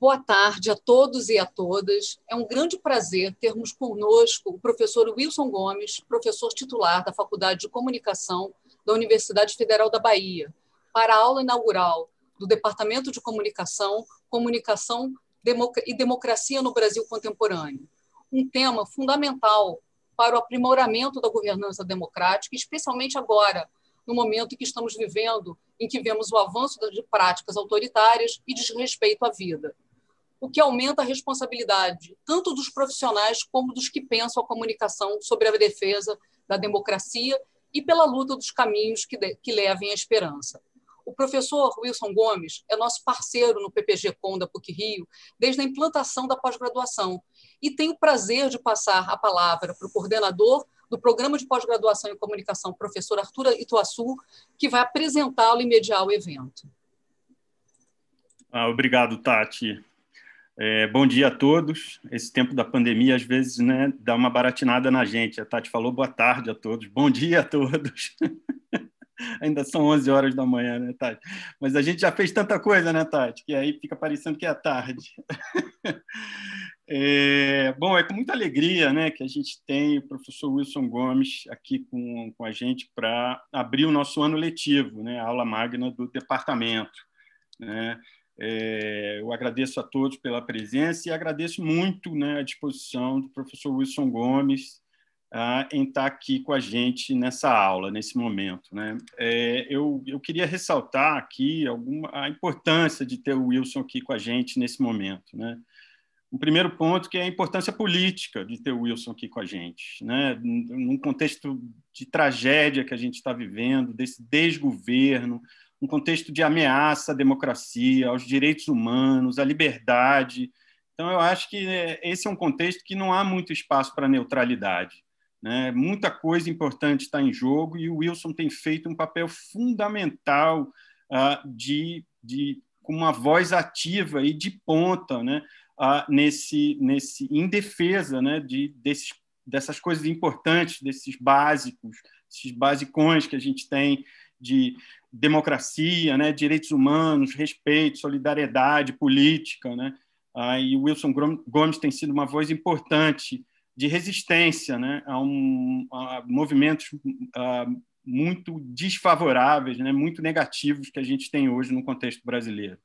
Boa tarde a todos e a todas. É um grande prazer termos conosco o professor Wilson Gomes, professor titular da Faculdade de Comunicação da Universidade Federal da Bahia, para a aula inaugural do Departamento de Comunicação, Comunicação e Democracia no Brasil Contemporâneo. Um tema fundamental para o aprimoramento da governança democrática, especialmente agora, no momento que estamos vivendo, em que vemos o avanço de práticas autoritárias e desrespeito à vida o que aumenta a responsabilidade tanto dos profissionais como dos que pensam a comunicação sobre a defesa da democracia e pela luta dos caminhos que, de, que levem à esperança. O professor Wilson Gomes é nosso parceiro no PPG Com da PUC Rio desde a implantação da pós-graduação e tem o prazer de passar a palavra para o coordenador do Programa de Pós-Graduação em Comunicação, professor Arthur Ituaçu, que vai apresentá-lo e mediar o evento. Ah, obrigado, Tati. É, bom dia a todos. Esse tempo da pandemia, às vezes, né, dá uma baratinada na gente. A Tati falou boa tarde a todos, bom dia a todos. Ainda são 11 horas da manhã, né, Tati? Mas a gente já fez tanta coisa, né, Tati? Que aí fica parecendo que é tarde. é, bom, é com muita alegria né, que a gente tem o professor Wilson Gomes aqui com, com a gente para abrir o nosso ano letivo, né, a aula magna do departamento. Né? É, eu agradeço a todos pela presença e agradeço muito né, a disposição do professor Wilson Gomes em estar aqui com a gente nessa aula, nesse momento. Né? É, eu, eu queria ressaltar aqui alguma, a importância de ter o Wilson aqui com a gente nesse momento. Né? O primeiro ponto que é a importância política de ter o Wilson aqui com a gente, né? num contexto de tragédia que a gente está vivendo, desse desgoverno, um contexto de ameaça à democracia, aos direitos humanos, à liberdade. Então, eu acho que é, esse é um contexto que não há muito espaço para neutralidade. Né? Muita coisa importante está em jogo e o Wilson tem feito um papel fundamental uh, de, de com uma voz ativa e de ponta, né? Ah, nesse, nesse, em defesa né, de, desses, dessas coisas importantes, desses básicos, esses basicões que a gente tem de democracia, né, direitos humanos, respeito, solidariedade, política, né? Ah, e Wilson Gomes tem sido uma voz importante de resistência, né, a, um, a movimentos a, ah, muito desfavoráveis, né, muito negativos que a gente tem hoje no contexto brasileiro.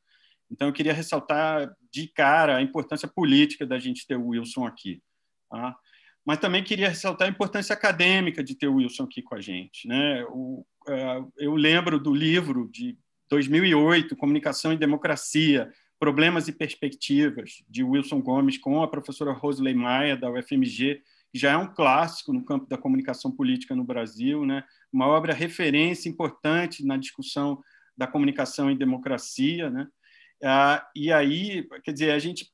Então, eu queria ressaltar de cara a importância política da gente ter o Wilson aqui. Tá? mas também queria ressaltar a importância acadêmica de ter o Wilson aqui com a gente. Né? O, uh, eu lembro do livro de 2008, Comunicação e Democracia, Problemas e Perspectivas, de Wilson Gomes, com a professora Rosley Maia, da UFMG, que já é um clássico no campo da comunicação política no Brasil, né? uma obra referência importante na discussão da comunicação e democracia. Né? Ah, e aí, quer dizer, a gente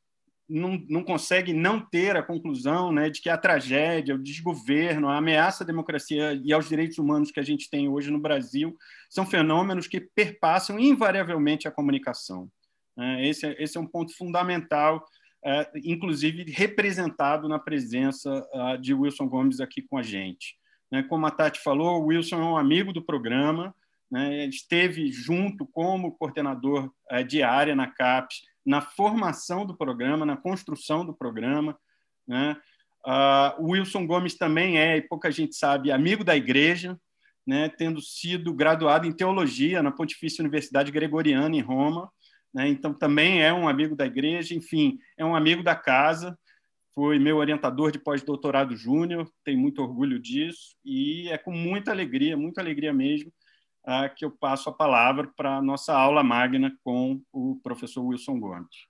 não, não consegue não ter a conclusão né, de que a tragédia, o desgoverno, a ameaça à democracia e aos direitos humanos que a gente tem hoje no Brasil são fenômenos que perpassam invariavelmente a comunicação. Né? Esse é, esse é um ponto fundamental, é, inclusive representado na presença ah, de Wilson Gomes aqui com a gente. Né? Como a Tati falou, o Wilson é um amigo do programa, né? esteve junto como coordenador eh, de área na CAPES na formação do programa, na construção do programa. Né? Uh, o Wilson Gomes também é, e pouca gente sabe, amigo da igreja, né? tendo sido graduado em teologia na Pontifícia Universidade Gregoriana, em Roma. Né? Então, também é um amigo da igreja, enfim, é um amigo da casa. Foi meu orientador de pós-doutorado júnior, tenho muito orgulho disso, e é com muita alegria, muita alegria mesmo, que eu passo a palavra para a nossa aula magna com o professor Wilson Gomes.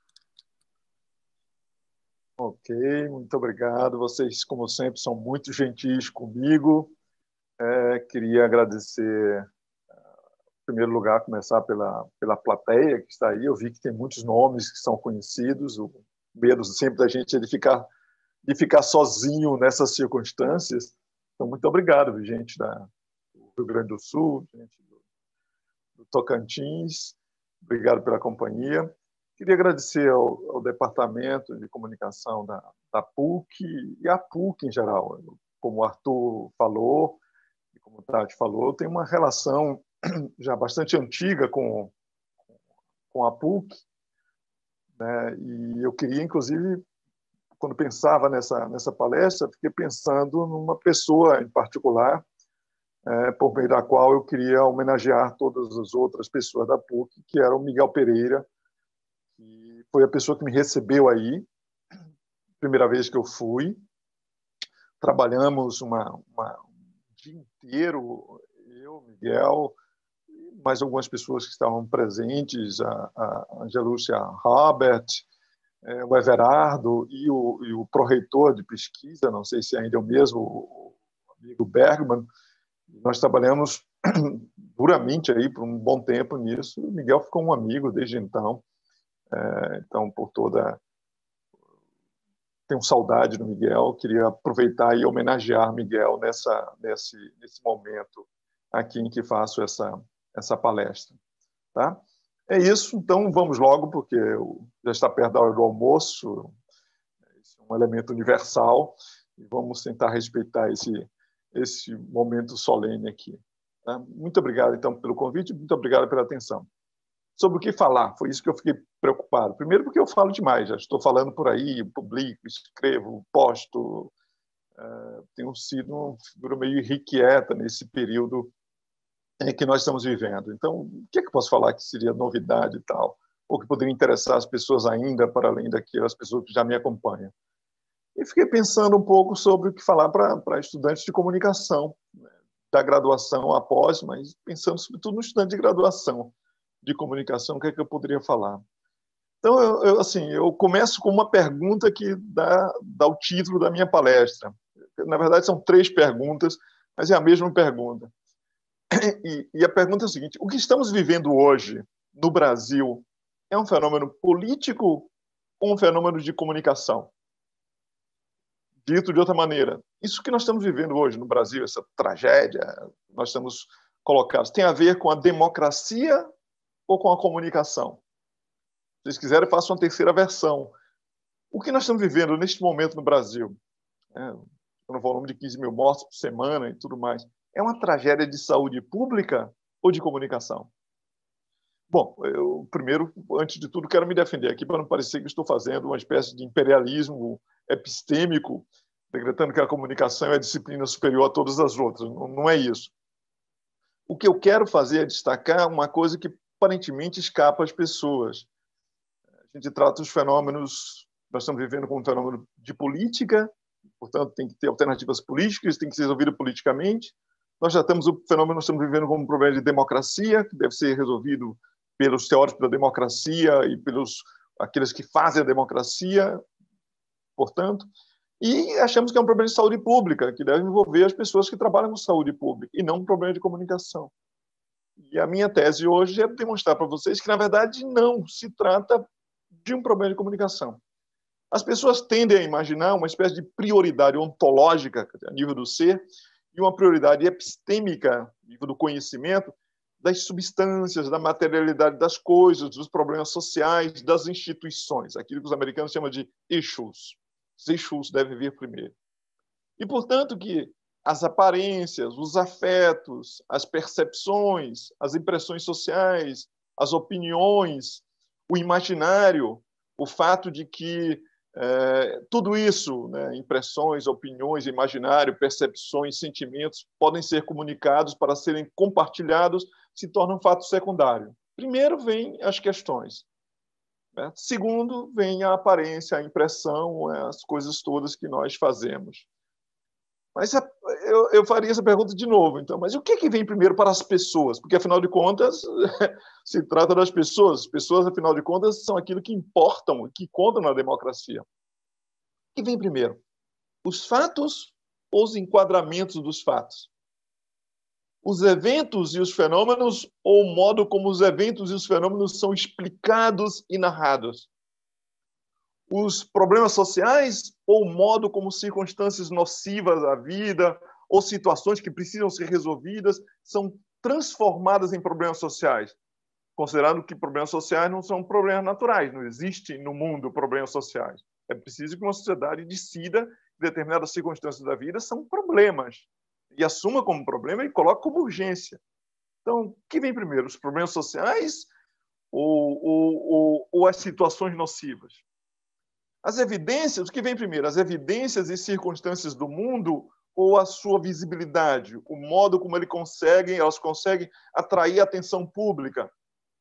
Ok, muito obrigado. Vocês, como sempre, são muito gentis comigo. É, queria agradecer, em primeiro lugar, começar pela, pela plateia que está aí. Eu vi que tem muitos nomes que são conhecidos. O medo sempre da gente é de ficar, de ficar sozinho nessas circunstâncias. Então, muito obrigado, gente da, do Rio Grande do Sul, gente Tocantins. Obrigado pela companhia. Queria agradecer ao, ao Departamento de Comunicação da, da, PUC e à PUC em geral. Como o Arthur falou, e como o Tati falou, tenho uma relação já bastante antiga com, com a PUC. Né? E eu queria, inclusive, quando pensava nessa, nessa palestra, fiquei pensando numa pessoa em particular é, por meio da qual eu queria homenagear todas as outras pessoas da PUC, que era o Miguel Pereira, que foi a pessoa que me recebeu aí, primeira vez que eu fui. Trabalhamos uma, uma, um dia inteiro, eu, Miguel, mais algumas pessoas que estavam presentes, a, a Angelúcia Robert, é, o Everardo e o, e o proreitor de pesquisa, não sei se ainda é o mesmo, o amigo Bergman, nós trabalhamos duramente aí por um bom tempo nisso. O Miguel ficou um amigo desde então. É, então, por toda. Tenho saudade do Miguel, queria aproveitar e homenagear Miguel nessa, nesse, nesse momento aqui em que faço essa, essa palestra. Tá? É isso, então vamos logo, porque já está perto da hora do almoço, é um elemento universal, e vamos tentar respeitar esse, esse momento solene aqui. Tá? Muito obrigado, então, pelo convite, muito obrigado pela atenção. Sobre o que falar, foi isso que eu fiquei preocupado. Primeiro, porque eu falo demais, já estou falando por aí, publico, escrevo, posto. É, tenho sido uma figura meio irrequieta nesse período em é, que nós estamos vivendo. Então, o que é que eu posso falar que seria novidade e tal? Ou que poderia interessar as pessoas ainda, para além daquelas pessoas que já me acompanham? E fiquei pensando um pouco sobre o que falar para estudantes de comunicação, da graduação após, mas pensando sobretudo no estudante de graduação de comunicação, o que é que eu poderia falar. Então, eu, eu, assim, eu começo com uma pergunta que dá, dá o título da minha palestra. Na verdade, são três perguntas, mas é a mesma pergunta. E, e a pergunta é a seguinte: o que estamos vivendo hoje no Brasil é um fenômeno político ou um fenômeno de comunicação? dito de outra maneira, isso que nós estamos vivendo hoje no Brasil, essa tragédia, nós estamos colocados, tem a ver com a democracia ou com a comunicação? Se vocês quiserem, eu faço uma terceira versão. O que nós estamos vivendo neste momento no Brasil, é, no volume de 15 mil mortos por semana e tudo mais, é uma tragédia de saúde pública ou de comunicação? Bom, eu primeiro, antes de tudo, quero me defender aqui para não parecer que estou fazendo uma espécie de imperialismo epistêmico, decretando que a comunicação é a disciplina superior a todas as outras. Não, não é isso. O que eu quero fazer é destacar uma coisa que aparentemente escapa às pessoas. A gente trata os fenômenos, nós estamos vivendo como um fenômeno de política, portanto, tem que ter alternativas políticas, tem que ser resolvido politicamente. Nós já temos o fenômeno, nós estamos vivendo como um problema de democracia, que deve ser resolvido pelos teóricos da democracia e pelos aqueles que fazem a democracia, portanto, e achamos que é um problema de saúde pública, que deve envolver as pessoas que trabalham com saúde pública, e não um problema de comunicação. E a minha tese hoje é demonstrar para vocês que, na verdade, não se trata de um problema de comunicação. As pessoas tendem a imaginar uma espécie de prioridade ontológica, a nível do ser, e uma prioridade epistêmica, a nível do conhecimento, das substâncias, da materialidade das coisas, dos problemas sociais, das instituições, aquilo que os americanos chamam de issues. Os issues devem vir primeiro. E, portanto, que as aparências, os afetos, as percepções, as impressões sociais, as opiniões, o imaginário, o fato de que é, tudo isso, né, impressões, opiniões, imaginário, percepções, sentimentos, podem ser comunicados para serem compartilhados se torna um fato secundário. Primeiro vem as questões. Né? Segundo, vem a aparência, a impressão, é, as coisas todas que nós fazemos. Mas eu, eu faria essa pergunta de novo, então. Mas o que, que vem primeiro para as pessoas? Porque, afinal de contas, se trata das pessoas. As pessoas, afinal de contas, são aquilo que importam, que contam na democracia. O que vem primeiro? Os fatos ou os enquadramentos dos fatos? os eventos e os fenômenos ou o modo como os eventos e os fenômenos são explicados e narrados. Os problemas sociais ou o modo como circunstâncias nocivas à vida ou situações que precisam ser resolvidas são transformadas em problemas sociais, considerando que problemas sociais não são problemas naturais, não existe no mundo problemas sociais. É preciso que uma sociedade decida que determinadas circunstâncias da vida são problemas e assuma como problema e coloca como urgência. Então, o que vem primeiro? Os problemas sociais ou, ou, ou, ou as situações nocivas? As evidências, o que vem primeiro? As evidências e circunstâncias do mundo ou a sua visibilidade, o modo como ele consegue, elas conseguem atrair a atenção pública,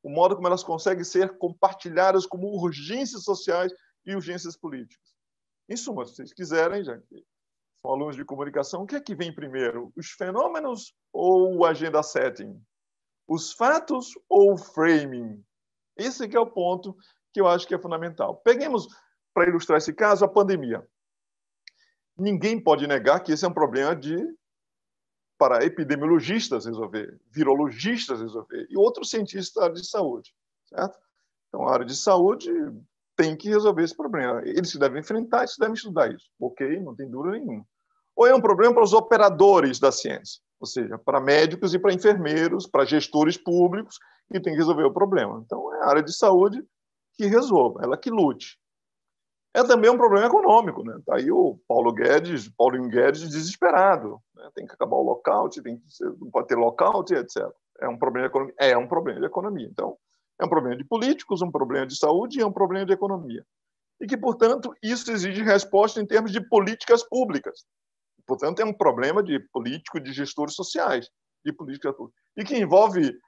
o modo como elas conseguem ser compartilhadas como urgências sociais e urgências políticas. Em suma, se vocês quiserem, já que são alunos de comunicação, o que é que vem primeiro? Os fenômenos ou o agenda setting? Os fatos ou o framing? Esse é o ponto que eu acho que é fundamental. Peguemos, para ilustrar esse caso, a pandemia. Ninguém pode negar que esse é um problema de para epidemiologistas resolver, virologistas resolver e outros cientistas da área de saúde, certo? Então, a área de saúde tem que resolver esse problema. Eles se devem enfrentar e se devem estudar isso, ok? Não tem dúvida nenhuma. Ou é um problema para os operadores da ciência, ou seja, para médicos e para enfermeiros, para gestores públicos, que tem que resolver o problema. Então, é a área de saúde que resolva, ela que lute. É também um problema econômico, né? Tá aí o Paulo Guedes, Paulinho Guedes desesperado, né? tem que acabar o lockout, tem que ser, não pode ter lockout, etc. É um problema econômico, é um problema de economia. Então, é um problema de políticos, um problema de saúde e é um problema de economia. E que, portanto, isso exige resposta em termos de políticas públicas. Portanto, é um problema de político, de gestores sociais, de política pública. E que envolve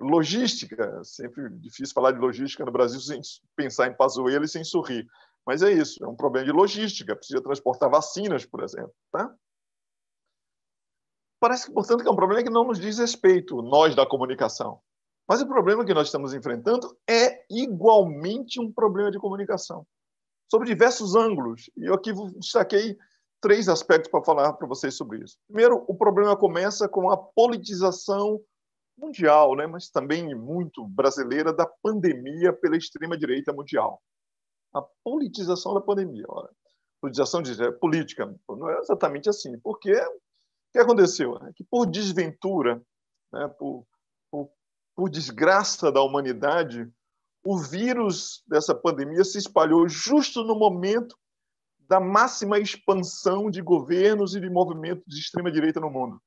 logística. Sempre difícil falar de logística no Brasil sem pensar em Pazuello e sem sorrir. Mas é isso, é um problema de logística. Precisa transportar vacinas, por exemplo. Tá? Parece, portanto, que é um problema que não nos diz respeito, nós da comunicação. Mas o problema que nós estamos enfrentando é igualmente um problema de comunicação, sobre diversos ângulos. E eu aqui destaquei três aspectos para falar para vocês sobre isso. Primeiro, o problema começa com a politização mundial, né, mas também muito brasileira, da pandemia pela extrema-direita mundial. A politização da pandemia. Olha. Politização de é, política. Não é exatamente assim, porque o que aconteceu? É que, por desventura, né, por por desgraça da humanidade, o vírus dessa pandemia se espalhou justo no momento da máxima expansão de governos e de movimentos de extrema direita no mundo.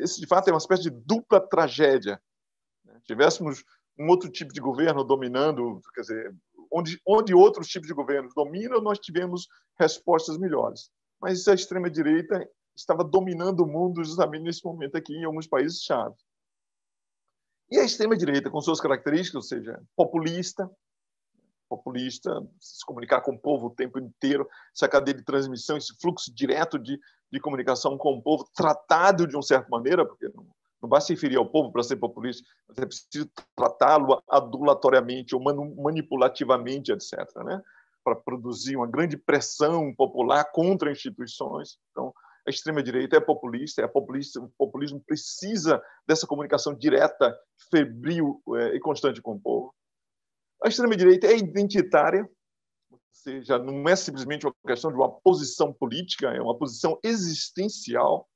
Esse, de fato, é uma espécie de dupla tragédia. Né? Tivéssemos um outro tipo de governo dominando, quer dizer, onde, onde outros tipos de governos dominam, nós tivemos respostas melhores. Mas a extrema direita estava dominando o mundo justamente nesse momento aqui em alguns países chave. E a extrema-direita, com suas características, ou seja, populista, populista, se comunicar com o povo o tempo inteiro, essa cadeia de transmissão, esse fluxo direto de, de comunicação com o povo, tratado de uma certa maneira, porque não, não basta se referir ao povo para ser populista, mas é preciso tratá-lo adulatoriamente ou manipulativamente, etc., né? para produzir uma grande pressão popular contra instituições. Então, a é extrema-direita é populista, é populista, o populismo precisa dessa comunicação direta, febril é, e constante com o povo. A extrema-direita é identitária, ou seja, não é simplesmente uma questão de uma posição política, é uma posição existencial,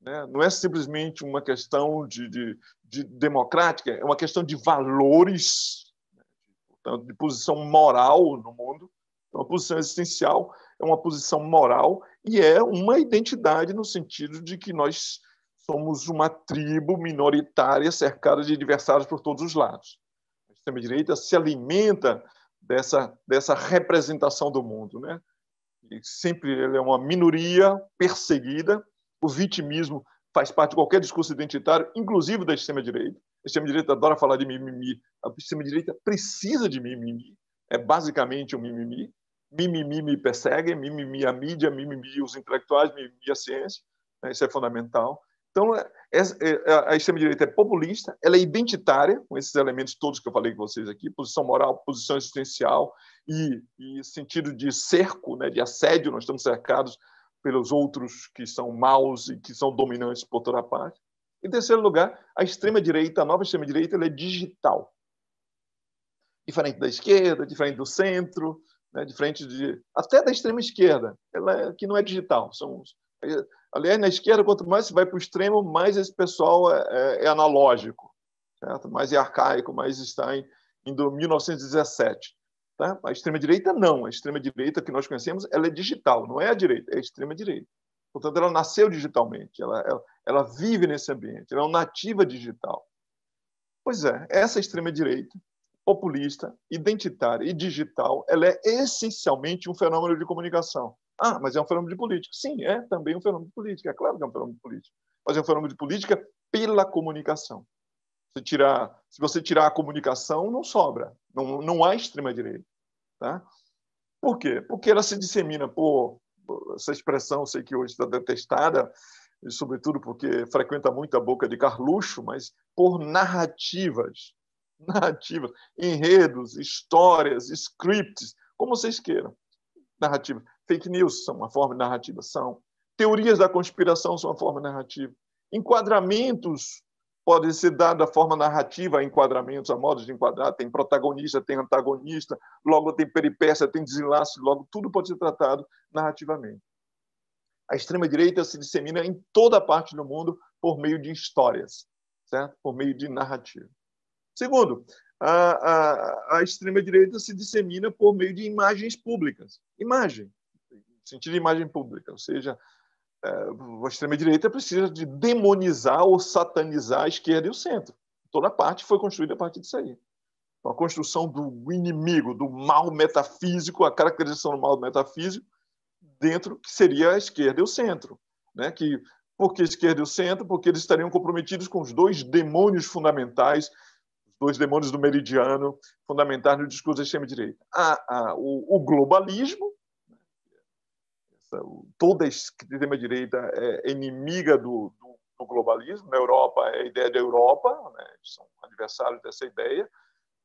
né? não é simplesmente uma questão de, de, de democrática, é uma questão de valores, né? portanto, de posição moral no mundo. Uma então, posição existencial é uma posição moral e é uma identidade no sentido de que nós somos uma tribo minoritária cercada de adversários por todos os lados. A extrema-direita se alimenta dessa, dessa representação do mundo. Né? E sempre ele é uma minoria perseguida, o vitimismo faz parte de qualquer discurso identitário, inclusive da extrema-direita. A extrema-direita adora falar de mimimi, a extrema-direita precisa de mimimi, é basicamente um mimimi mimimi me perseguem, mimimi a mídia, mimimi os intelectuais, mimimi a ciência, né? isso é fundamental. Então, é, é, é, a extrema-direita é populista, ela é identitária, com esses elementos todos que eu falei com vocês aqui, posição moral, posição existencial e, e sentido de cerco, né, de assédio, nós estamos cercados pelos outros que são maus e que são dominantes por toda a parte. Em terceiro lugar, a extrema-direita, a nova extrema-direita, ela é digital. Diferente da esquerda, diferente do centro, né, de frente de até da extrema esquerda, ela é, que não é digital. São, aliás, na esquerda, quanto mais você vai para o extremo, mais esse pessoal é, é, é analógico, certo? mais é arcaico, mais está em, em 1917. Tá? A extrema-direita não. A extrema-direita que nós conhecemos ela é digital, não é a direita, é a extrema-direita. Portanto, ela nasceu digitalmente, ela, ela, ela vive nesse ambiente, ela é uma nativa digital. Pois é, essa extrema-direita populista, identitária e digital, ela é essencialmente um fenômeno de comunicação. Ah, mas é um fenômeno de política. Sim, é também um fenômeno de política. É claro que é um fenômeno de política. Mas é um fenômeno de política pela comunicação. Se, tirar, se você tirar a comunicação, não sobra. Não, não há extrema-direita. Tá? Por quê? Porque ela se dissemina por essa expressão, sei que hoje está detestada, e sobretudo porque frequenta muito a boca de Carluxo, mas por narrativas narrativas, enredos, histórias, scripts, como vocês queiram. Narrativa. Fake news são uma forma de narrativa, são. Teorias da conspiração são uma forma de narrativa. Enquadramentos podem ser dados da forma narrativa a enquadramentos, a modos de enquadrar. Tem protagonista, tem antagonista, logo tem peripécia, tem desenlace, logo tudo pode ser tratado narrativamente. A extrema-direita se dissemina em toda parte do mundo por meio de histórias, certo? por meio de narrativa. Segundo, a, a, a extrema-direita se dissemina por meio de imagens públicas. Imagem, sentido de imagem pública, ou seja, é, a extrema-direita precisa de demonizar ou satanizar a esquerda e o centro. Toda a parte foi construída a partir disso aí. Então, a construção do inimigo, do mal metafísico, a caracterização do mal metafísico, dentro que seria a esquerda e o centro. Né? Que, por que esquerda e o centro? Porque eles estariam comprometidos com os dois demônios fundamentais dois demônios do meridiano fundamentais no discurso da extrema-direita. O, o, globalismo, essa, o, toda a extrema-direita é inimiga do, do, do, globalismo, na Europa é a ideia da Europa, né? são adversários dessa ideia.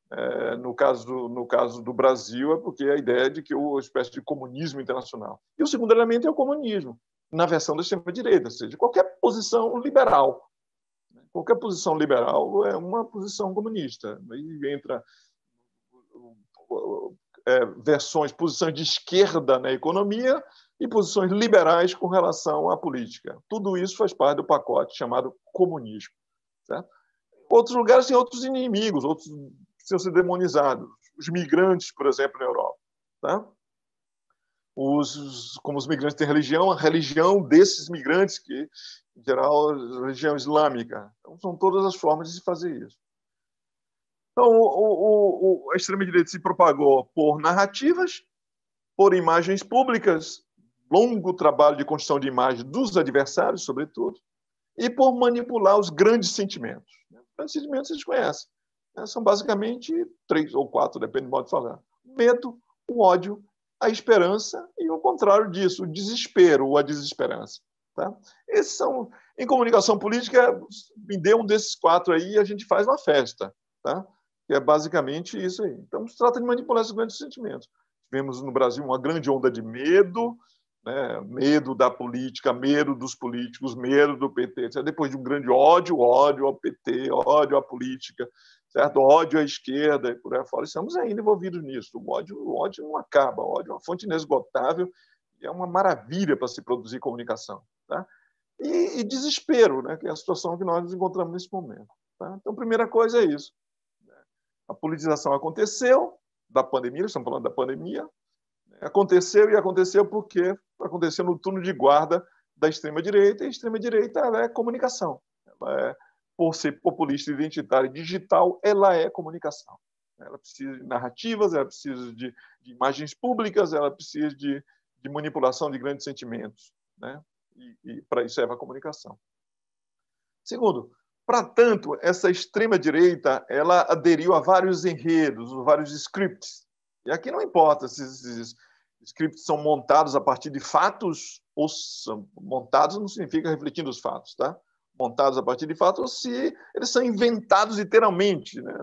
É, no, caso do, no caso do Brasil, é porque é a ideia de que uma espécie de comunismo internacional. E o segundo elemento é o comunismo, na versão da extrema-direita, ou seja, qualquer posição liberal Qualquer posição liberal é uma posição comunista. E entra é, versões, posições de esquerda na economia e posições liberais com relação à política. Tudo isso faz parte do pacote chamado comunismo. Certo? Outros lugares têm outros inimigos, outros precisam ser demonizados. Os migrantes, por exemplo, na Europa. Tá? os, como os migrantes têm religião, a religião desses migrantes, que em geral é a religião islâmica. Então, são todas as formas de se fazer isso. Então, o, o, o, a extrema-direita se propagou por narrativas, por imagens públicas, longo trabalho de construção de imagem dos adversários, sobretudo, e por manipular os grandes sentimentos. Né? Os grandes sentimentos vocês conhecem. Né? São basicamente três ou quatro, depende do modo de falar: medo, o ódio a esperança e o contrário disso, o desespero ou a desesperança. Tá? Esses são, em comunicação política, me dê um desses quatro aí e a gente faz uma festa. Tá? é basicamente isso aí. Então, se trata de manipular esses grandes sentimentos. Tivemos no Brasil uma grande onda de medo, né? medo da política, medo dos políticos, medo do PT, depois de um grande ódio, ódio ao PT, ódio à política, certo? ódio à esquerda e por aí fora. Estamos ainda envolvidos nisso. O ódio, o ódio não acaba, o ódio é uma fonte inesgotável e é uma maravilha para se produzir comunicação. Tá? E, e, desespero, né? que é a situação que nós nos encontramos nesse momento. Tá? Então, primeira coisa é isso. Né? A politização aconteceu da pandemia, estamos falando da pandemia, né? aconteceu e aconteceu porque aconteceu no turno de guarda da extrema-direita, e a extrema-direita é comunicação, ela é por ser populista, identitária e digital, ela é comunicação. Ela precisa de narrativas, ela precisa de, de imagens públicas, ela precisa de, de manipulação de grandes sentimentos. Né? E, e para isso serve a comunicação. Segundo, para tanto, essa extrema-direita ela aderiu a vários enredos, vários scripts. E aqui não importa se esses scripts são montados a partir de fatos ou são montados não significa refletindo os fatos, tá? montados a partir de fatos, ou se eles são inventados literalmente, né?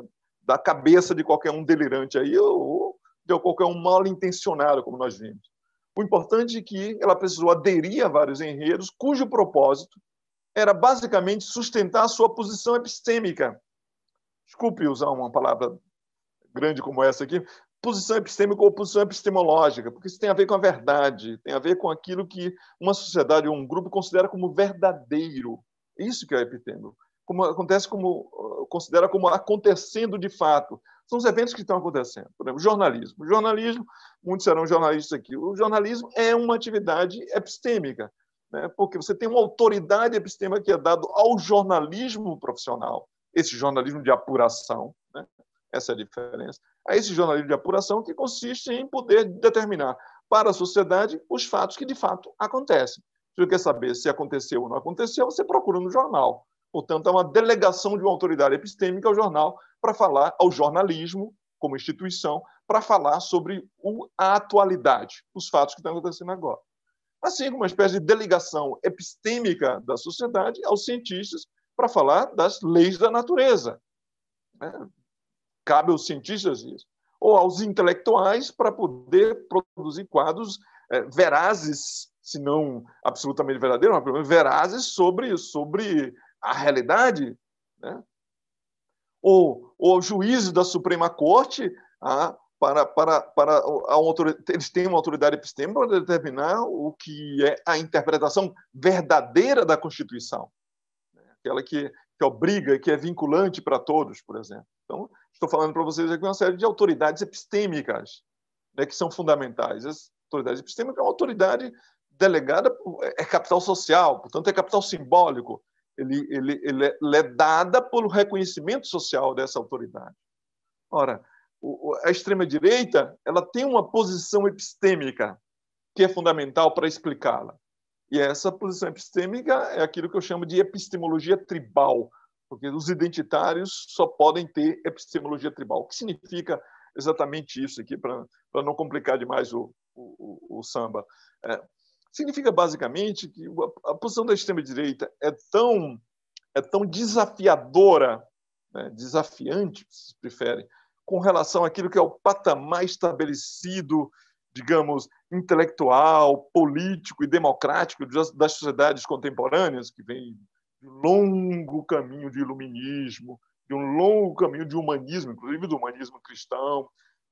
da cabeça de qualquer um delirante aí ou de qualquer um mal intencionado, como nós vimos. O importante é que ela precisou aderir a vários enredos cujo propósito era basicamente sustentar a sua posição epistêmica. Desculpe usar uma palavra grande como essa aqui, posição epistêmica ou posição epistemológica, porque isso tem a ver com a verdade, tem a ver com aquilo que uma sociedade ou um grupo considera como verdadeiro. Isso que é epitêmio. Como, acontece como ah, considera como acontecendo de fato. São os eventos que estão acontecendo. Por exemplo, jornalismo. O jornalismo, muitos serão jornalistas aqui. O jornalismo é uma atividade epistêmica, né? porque você tem uma autoridade epistêmica que é dado ao jornalismo profissional, esse jornalismo de apuração, né? essa é a diferença. A é esse jornalismo de apuração que consiste em poder determinar para a sociedade os fatos que de fato acontecem. Se você quer saber se aconteceu ou não aconteceu, você procura no jornal. Portanto, é uma delegação de uma autoridade epistêmica ao jornal para falar, ao jornalismo como instituição, para falar sobre a atualidade, os fatos que estão acontecendo agora. Assim como uma espécie de delegação epistêmica da sociedade aos cientistas para falar das leis da natureza. É, cabe aos cientistas isso. Ou aos intelectuais para poder produzir quadros é, verazes se não absolutamente verdadeiro, mas pelo menos verazes sobre, sobre a realidade. Né? Ou, o juízes da Suprema Corte ah, para, para, para a, eles têm uma autoridade epistêmica para determinar o que é a interpretação verdadeira da Constituição, né? aquela que, que obriga, que é vinculante para todos, por exemplo. Então, estou falando para vocês aqui uma série de autoridades epistêmicas né, que são fundamentais. as autoridades epistêmicas, é uma autoridade delegada é capital social, portanto, é capital simbólico. Ele, ele, ele, é, ele é dada pelo reconhecimento social dessa autoridade. Ora, a extrema-direita ela tem uma posição epistêmica que é fundamental para explicá-la. E essa posição epistêmica é aquilo que eu chamo de epistemologia tribal, porque os identitários só podem ter epistemologia tribal. O que significa exatamente isso aqui, para não complicar demais o, o, o samba? É, Significa basicamente que a posição da extrema-direita é tão, é tão desafiadora, né, desafiante, se preferem, com relação àquilo que é o patamar estabelecido, digamos, intelectual, político e democrático das sociedades contemporâneas, que vem de um longo caminho de iluminismo, de um longo caminho de humanismo, inclusive do humanismo cristão,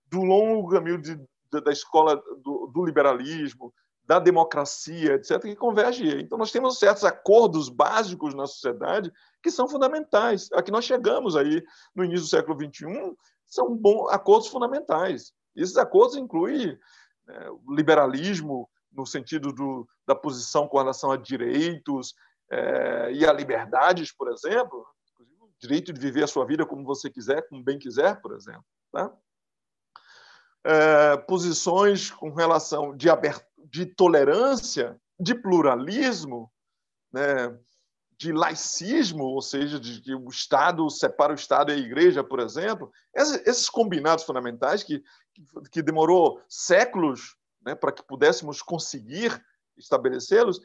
do longo caminho de, de, da escola do, do liberalismo, da democracia, etc., que converge. Então, nós temos certos acordos básicos na sociedade que são fundamentais. A que nós chegamos aí no início do século XXI são bons, acordos fundamentais. E esses acordos incluem né, liberalismo, no sentido do, da posição com relação a direitos é, e a liberdades, por exemplo, o direito de viver a sua vida como você quiser, como bem quiser, por exemplo. Tá? É, posições com relação de abertura de tolerância, de pluralismo, né, de laicismo, ou seja, de que o Estado separa o Estado e a Igreja, por exemplo, esses combinados fundamentais que, que demorou séculos né, para que pudéssemos conseguir estabelecê-los,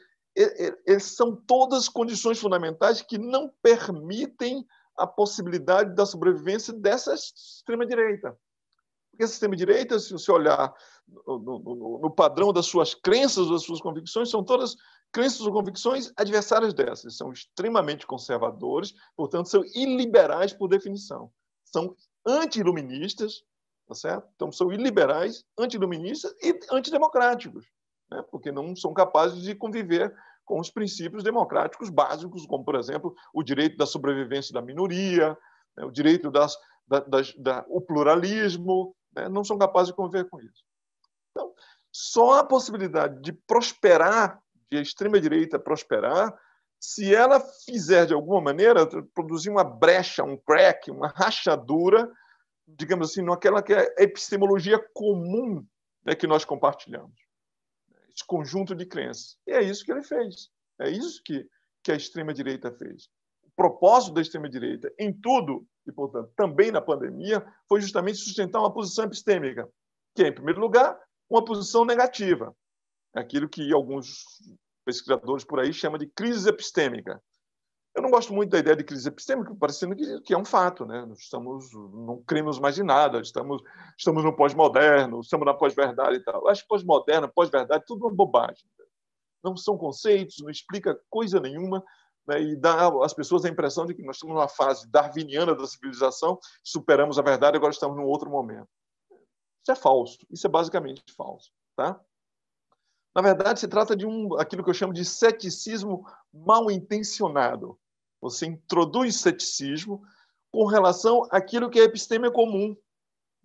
eles são todas condições fundamentais que não permitem a possibilidade da sobrevivência dessa extrema-direita. Porque sistema de direita, se você olhar no, no, no, padrão das suas crenças, das suas convicções, são todas crenças ou convicções adversárias dessas. São extremamente conservadores, portanto, são iliberais por definição. São anti-iluministas, tá certo? Então, são iliberais, anti-iluministas e antidemocráticos, né? porque não são capazes de conviver com os princípios democráticos básicos, como, por exemplo, o direito da sobrevivência da minoria, né? o direito das, da, das, da, o pluralismo, né, não são capazes de conviver com isso. Então, só a possibilidade de prosperar, de a extrema-direita prosperar, se ela fizer de alguma maneira produzir uma brecha, um crack, uma rachadura, digamos assim, naquela que é a epistemologia comum né, que nós compartilhamos, esse conjunto de crenças. E é isso que ele fez, é isso que, que a extrema direita fez propósito da extrema-direita em tudo, e portanto também na pandemia, foi justamente sustentar uma posição epistêmica, que é, em primeiro lugar, uma posição negativa, aquilo que alguns pesquisadores por aí chamam de crise epistêmica. Eu não gosto muito da ideia de crise epistêmica, parecendo que, que é um fato, né? Nós estamos, não cremos mais de nada, estamos, estamos no pós-moderno, estamos na pós-verdade e tal. Eu acho que pós-moderno, pós-verdade, tudo é uma bobagem. Não são conceitos, não explica coisa nenhuma, né, e dá às pessoas a impressão de que nós estamos numa fase darwiniana da civilização, superamos a verdade, agora estamos num outro momento. Isso é falso, isso é basicamente falso. Tá? Na verdade, se trata de um, aquilo que eu chamo de ceticismo mal intencionado. Você introduz ceticismo com relação àquilo que a é episteme comum.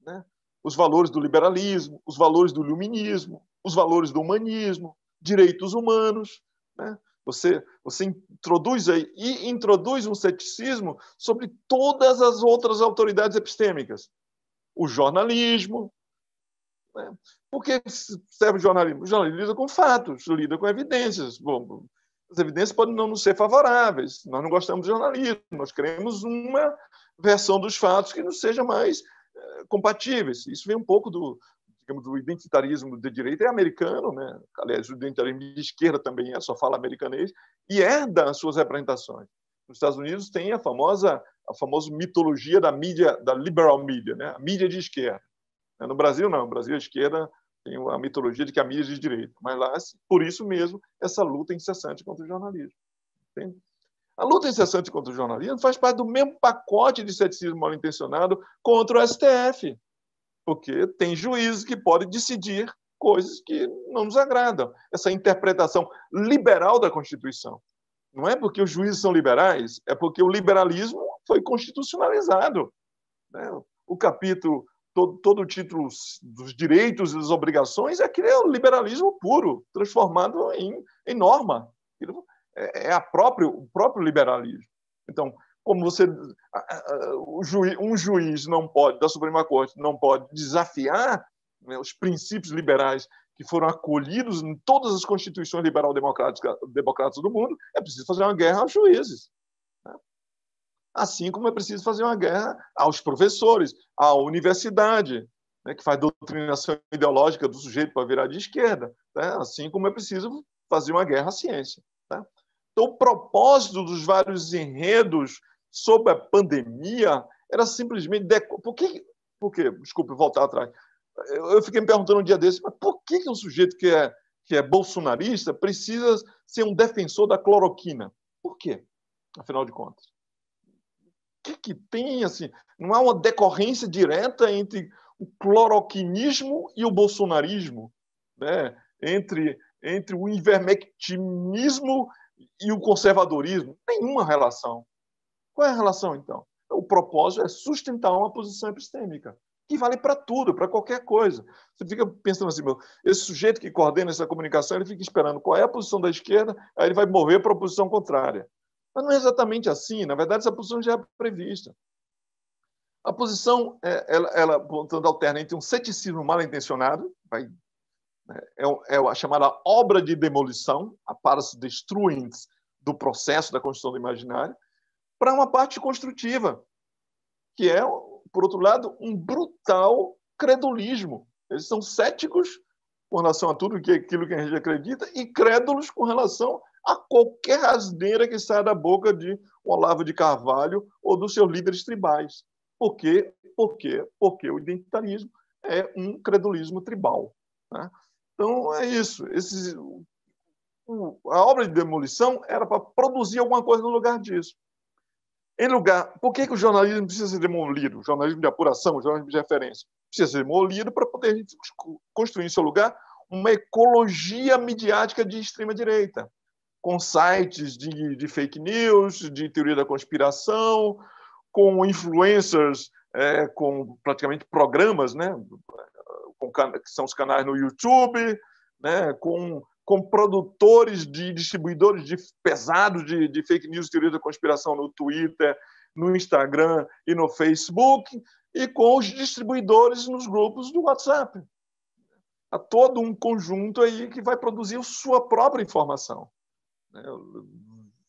Né? Os valores do liberalismo, os valores do iluminismo, os valores do humanismo, direitos humanos. Né? Você, você introduz aí, e introduz um ceticismo sobre todas as outras autoridades epistêmicas. O jornalismo. Né? Por que serve o jornalismo? O jornalismo lida com fatos, lida com evidências. Bom, as evidências podem não nos ser favoráveis. Nós não gostamos de jornalismo, nós queremos uma versão dos fatos que nos seja mais eh, compatíveis. Isso vem um pouco do, digamos, o identitarismo de direita é americano, né? aliás, o identitarismo de esquerda também é, só fala americanês, e herda as suas representações. Nos Estados Unidos tem a famosa a famosa mitologia da mídia, da liberal mídia né? a mídia de esquerda. No Brasil, não. No Brasil, a esquerda tem a mitologia de que a mídia é de direita. Mas lá, por isso mesmo, essa luta incessante contra o jornalismo. Entende? A luta incessante contra o jornalismo faz parte do mesmo pacote de ceticismo mal intencionado contra o STF porque tem juízes que podem decidir coisas que não nos agradam. Essa interpretação liberal da Constituição. Não é porque os juízes são liberais, é porque o liberalismo foi constitucionalizado. Né? O capítulo, todo, todo o título dos direitos e das obrigações, é o liberalismo puro, transformado em, em norma. É, é a próprio, o próprio liberalismo. Então, como você um juiz não pode da Suprema Corte não pode desafiar né, os princípios liberais que foram acolhidos em todas as constituições liberal democráticas do mundo é preciso fazer uma guerra aos juízes né? assim como é preciso fazer uma guerra aos professores à universidade né, que faz doutrinação ideológica do sujeito para virar de esquerda né? assim como é preciso fazer uma guerra à ciência né? então o propósito dos vários enredos sob a pandemia era simplesmente. Deco... Por, que... por quê? Desculpe, voltar atrás. Eu fiquei me perguntando um dia desse, mas por que, um sujeito que é, que é bolsonarista precisa ser um defensor da cloroquina? Por quê? Afinal de contas. O que, que tem assim? Não há uma decorrência direta entre o cloroquinismo e o bolsonarismo, né? entre, entre o invermectinismo e o conservadorismo. Nenhuma relação. Qual é a relação, então? O propósito é sustentar uma posição epistêmica, que vale para tudo, para qualquer coisa. Você fica pensando assim, meu, esse sujeito que coordena essa comunicação, ele fica esperando qual é a posição da esquerda, aí ele vai mover para a posição contrária. Mas não é exatamente assim. Na verdade, essa posição já é prevista. A posição, é, ela, ela portanto, alterna entre um ceticismo mal intencionado, vai, né, é, é, a chamada obra de demolição, a paras destruintes do processo da construção do imaginário, para uma parte construtiva, que é, por outro lado, um brutal credulismo. Eles são céticos com relação a tudo que aquilo que a gente acredita e crédulos com relação a qualquer rasneira que saia da boca de Olavo de Carvalho ou dos seus líderes tribais. Por quê? Porque, porque o identitarismo é um credulismo tribal. Né? Então, é isso. Esse, a obra de demolição era para produzir alguma coisa no lugar disso. Em lugar, por que, que o jornalismo precisa ser demolido? O jornalismo de apuração, o jornalismo de referência, precisa ser demolido para poder a gente construir em seu lugar uma ecologia midiática de extrema-direita, com sites de, de, fake news, de teoria da conspiração, com influencers, é, com praticamente programas, né, com, que são os canais no YouTube, né, com com produtores de distribuidores de pesados de, de fake news teorias teoria da conspiração no Twitter, no Instagram e no Facebook, e com os distribuidores nos grupos do WhatsApp. Há todo um conjunto aí que vai produzir sua própria informação. Eu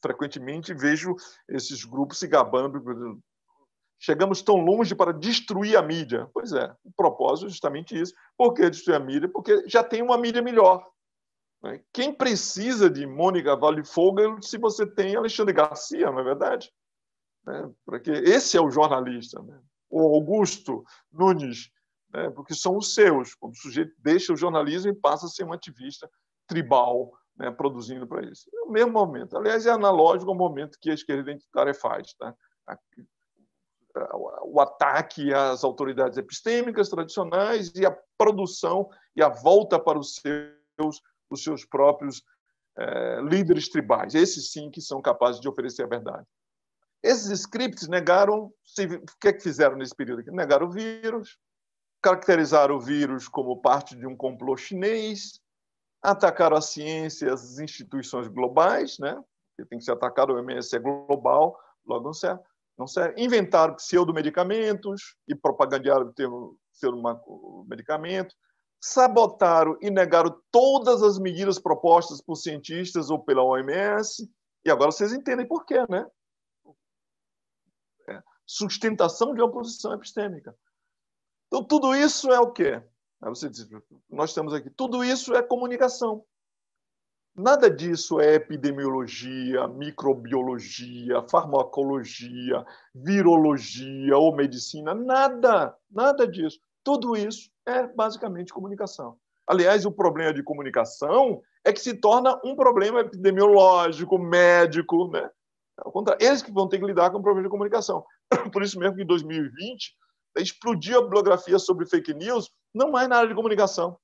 frequentemente vejo esses grupos se gabando. Chegamos tão longe para destruir a mídia. Pois é, o propósito é justamente isso. Por que destruir a mídia? Porque já tem uma mídia melhor. Né? Quem precisa de Mônica Valefogel se você tem Alexandre Garcia, não é verdade? Né? Porque esse é o jornalista, né? o Augusto Nunes, né? porque são os seus, quando o sujeito deixa o jornalismo e passa a ser um ativista tribal, né? produzindo para isso. É o mesmo momento. Aliás, é analógico ao momento que a esquerda identitária faz. Tá? O ataque às autoridades epistêmicas tradicionais e a produção e a volta para os seus os seus próprios eh, líderes tribais, esses sim que são capazes de oferecer a verdade. Esses scripts negaram, se, o que é que fizeram nesse período aqui? Negaram o vírus, caracterizaram o vírus como parte de um complô chinês, atacaram a ciência e as instituições globais, né? que tem que ser atacado, o MS é global, logo não serve. Não serve. Inventaram pseudomedicamentos e propagandearam o termo pseudomedicamento, sabotaram e negaram todas as medidas propostas por cientistas ou pela OMS. E agora vocês entendem por quê, né? É, sustentação de uma posição epistêmica. Então, tudo isso é o quê? Aí você diz, nós estamos aqui. Tudo isso é comunicação. Nada disso é epidemiologia, microbiologia, farmacologia, virologia ou medicina. Nada, nada disso. Tudo isso é basicamente comunicação. Aliás, o problema de comunicação é que se torna um problema epidemiológico, médico, né? Eles que vão ter que lidar com o problema de comunicação. Por isso mesmo que em 2020 explodiu a bibliografia sobre fake news, não mais na área de comunicação,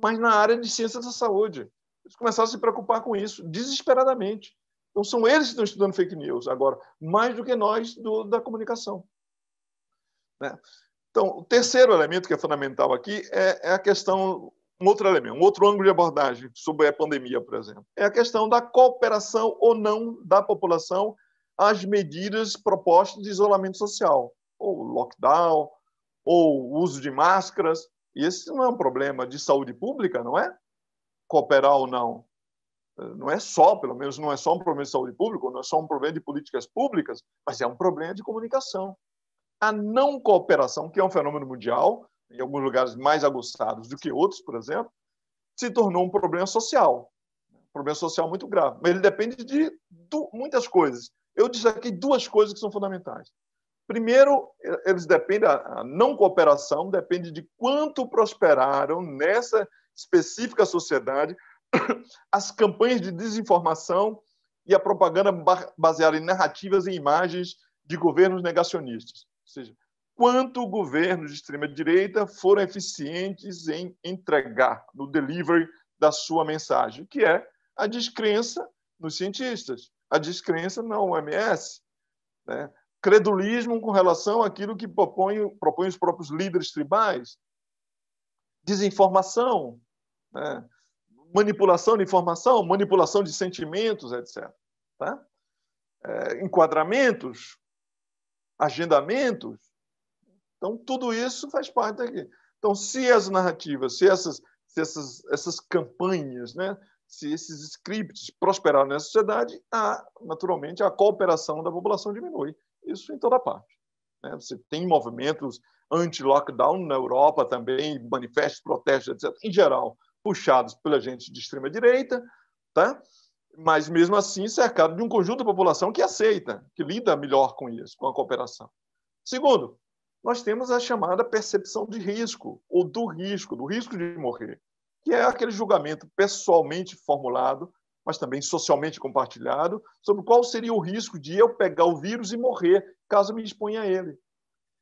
mas na área de ciências da saúde. Eles começaram a se preocupar com isso desesperadamente. Então são eles que estão estudando fake news agora, mais do que nós do, da comunicação. Né? Então, o terceiro elemento que é fundamental aqui é, é a questão um outro elemento, um outro ângulo de abordagem sobre a pandemia, por exemplo, é a questão da cooperação ou não da população às medidas propostas de isolamento social, ou lockdown, ou uso de máscaras. E esse não é um problema de saúde pública, não é? Cooperar ou não. Não é só, pelo menos, não é só um problema de saúde pública, não é só um problema de políticas públicas, mas é um problema de comunicação a não cooperação, que é um fenômeno mundial, em alguns lugares mais aguçados do que outros, por exemplo, se tornou um problema social. Um problema social muito grave. Mas ele depende de muitas coisas. Eu destaquei duas coisas que são fundamentais. Primeiro, eles dependem, a não cooperação depende de quanto prosperaram nessa específica sociedade as campanhas de desinformação e a propaganda baseada em narrativas e imagens de governos negacionistas ou seja, quanto o governo de extrema-direita foram eficientes em entregar no delivery da sua mensagem, que é a descrença nos cientistas, a descrença na OMS, né? credulismo com relação àquilo que propõe, propõe os próprios líderes tribais, desinformação, né? manipulação de informação, manipulação de sentimentos, etc. Tá? É, enquadramentos, agendamentos. Então, tudo isso faz parte daqui. Então, se as narrativas, se essas, se essas, essas campanhas, né, se esses scripts prosperarem na sociedade, há, naturalmente a cooperação da população diminui. Isso em toda parte. Né? Você tem movimentos anti-lockdown na Europa também, manifestos, protestos, etc., em geral, puxados pela gente de extrema-direita, tá? mas mesmo assim cercado de um conjunto da população que aceita, que lida melhor com isso, com a cooperação. Segundo, nós temos a chamada percepção de risco, ou do risco, do risco de morrer, que é aquele julgamento pessoalmente formulado, mas também socialmente compartilhado, sobre qual seria o risco de eu pegar o vírus e morrer, caso me exponha a ele.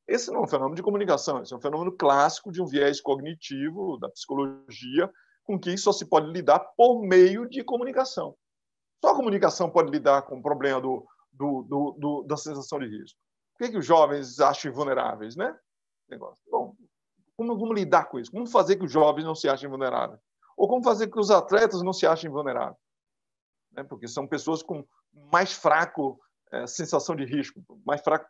Esse não é um fenômeno de comunicação, esse é um fenômeno clássico de um viés cognitivo da psicologia, com que só se pode lidar por meio de comunicação. Só a comunicação pode lidar com o problema do, do, do, do da sensação de risco. Por que, que os jovens acham vulneráveis, né? Negócio. Bom, como lidar com isso? Como fazer que os jovens não se achem vulneráveis? Ou como fazer que os atletas não se achem vulneráveis? Né? Porque são pessoas com mais fraco é, sensação de risco, mais fraco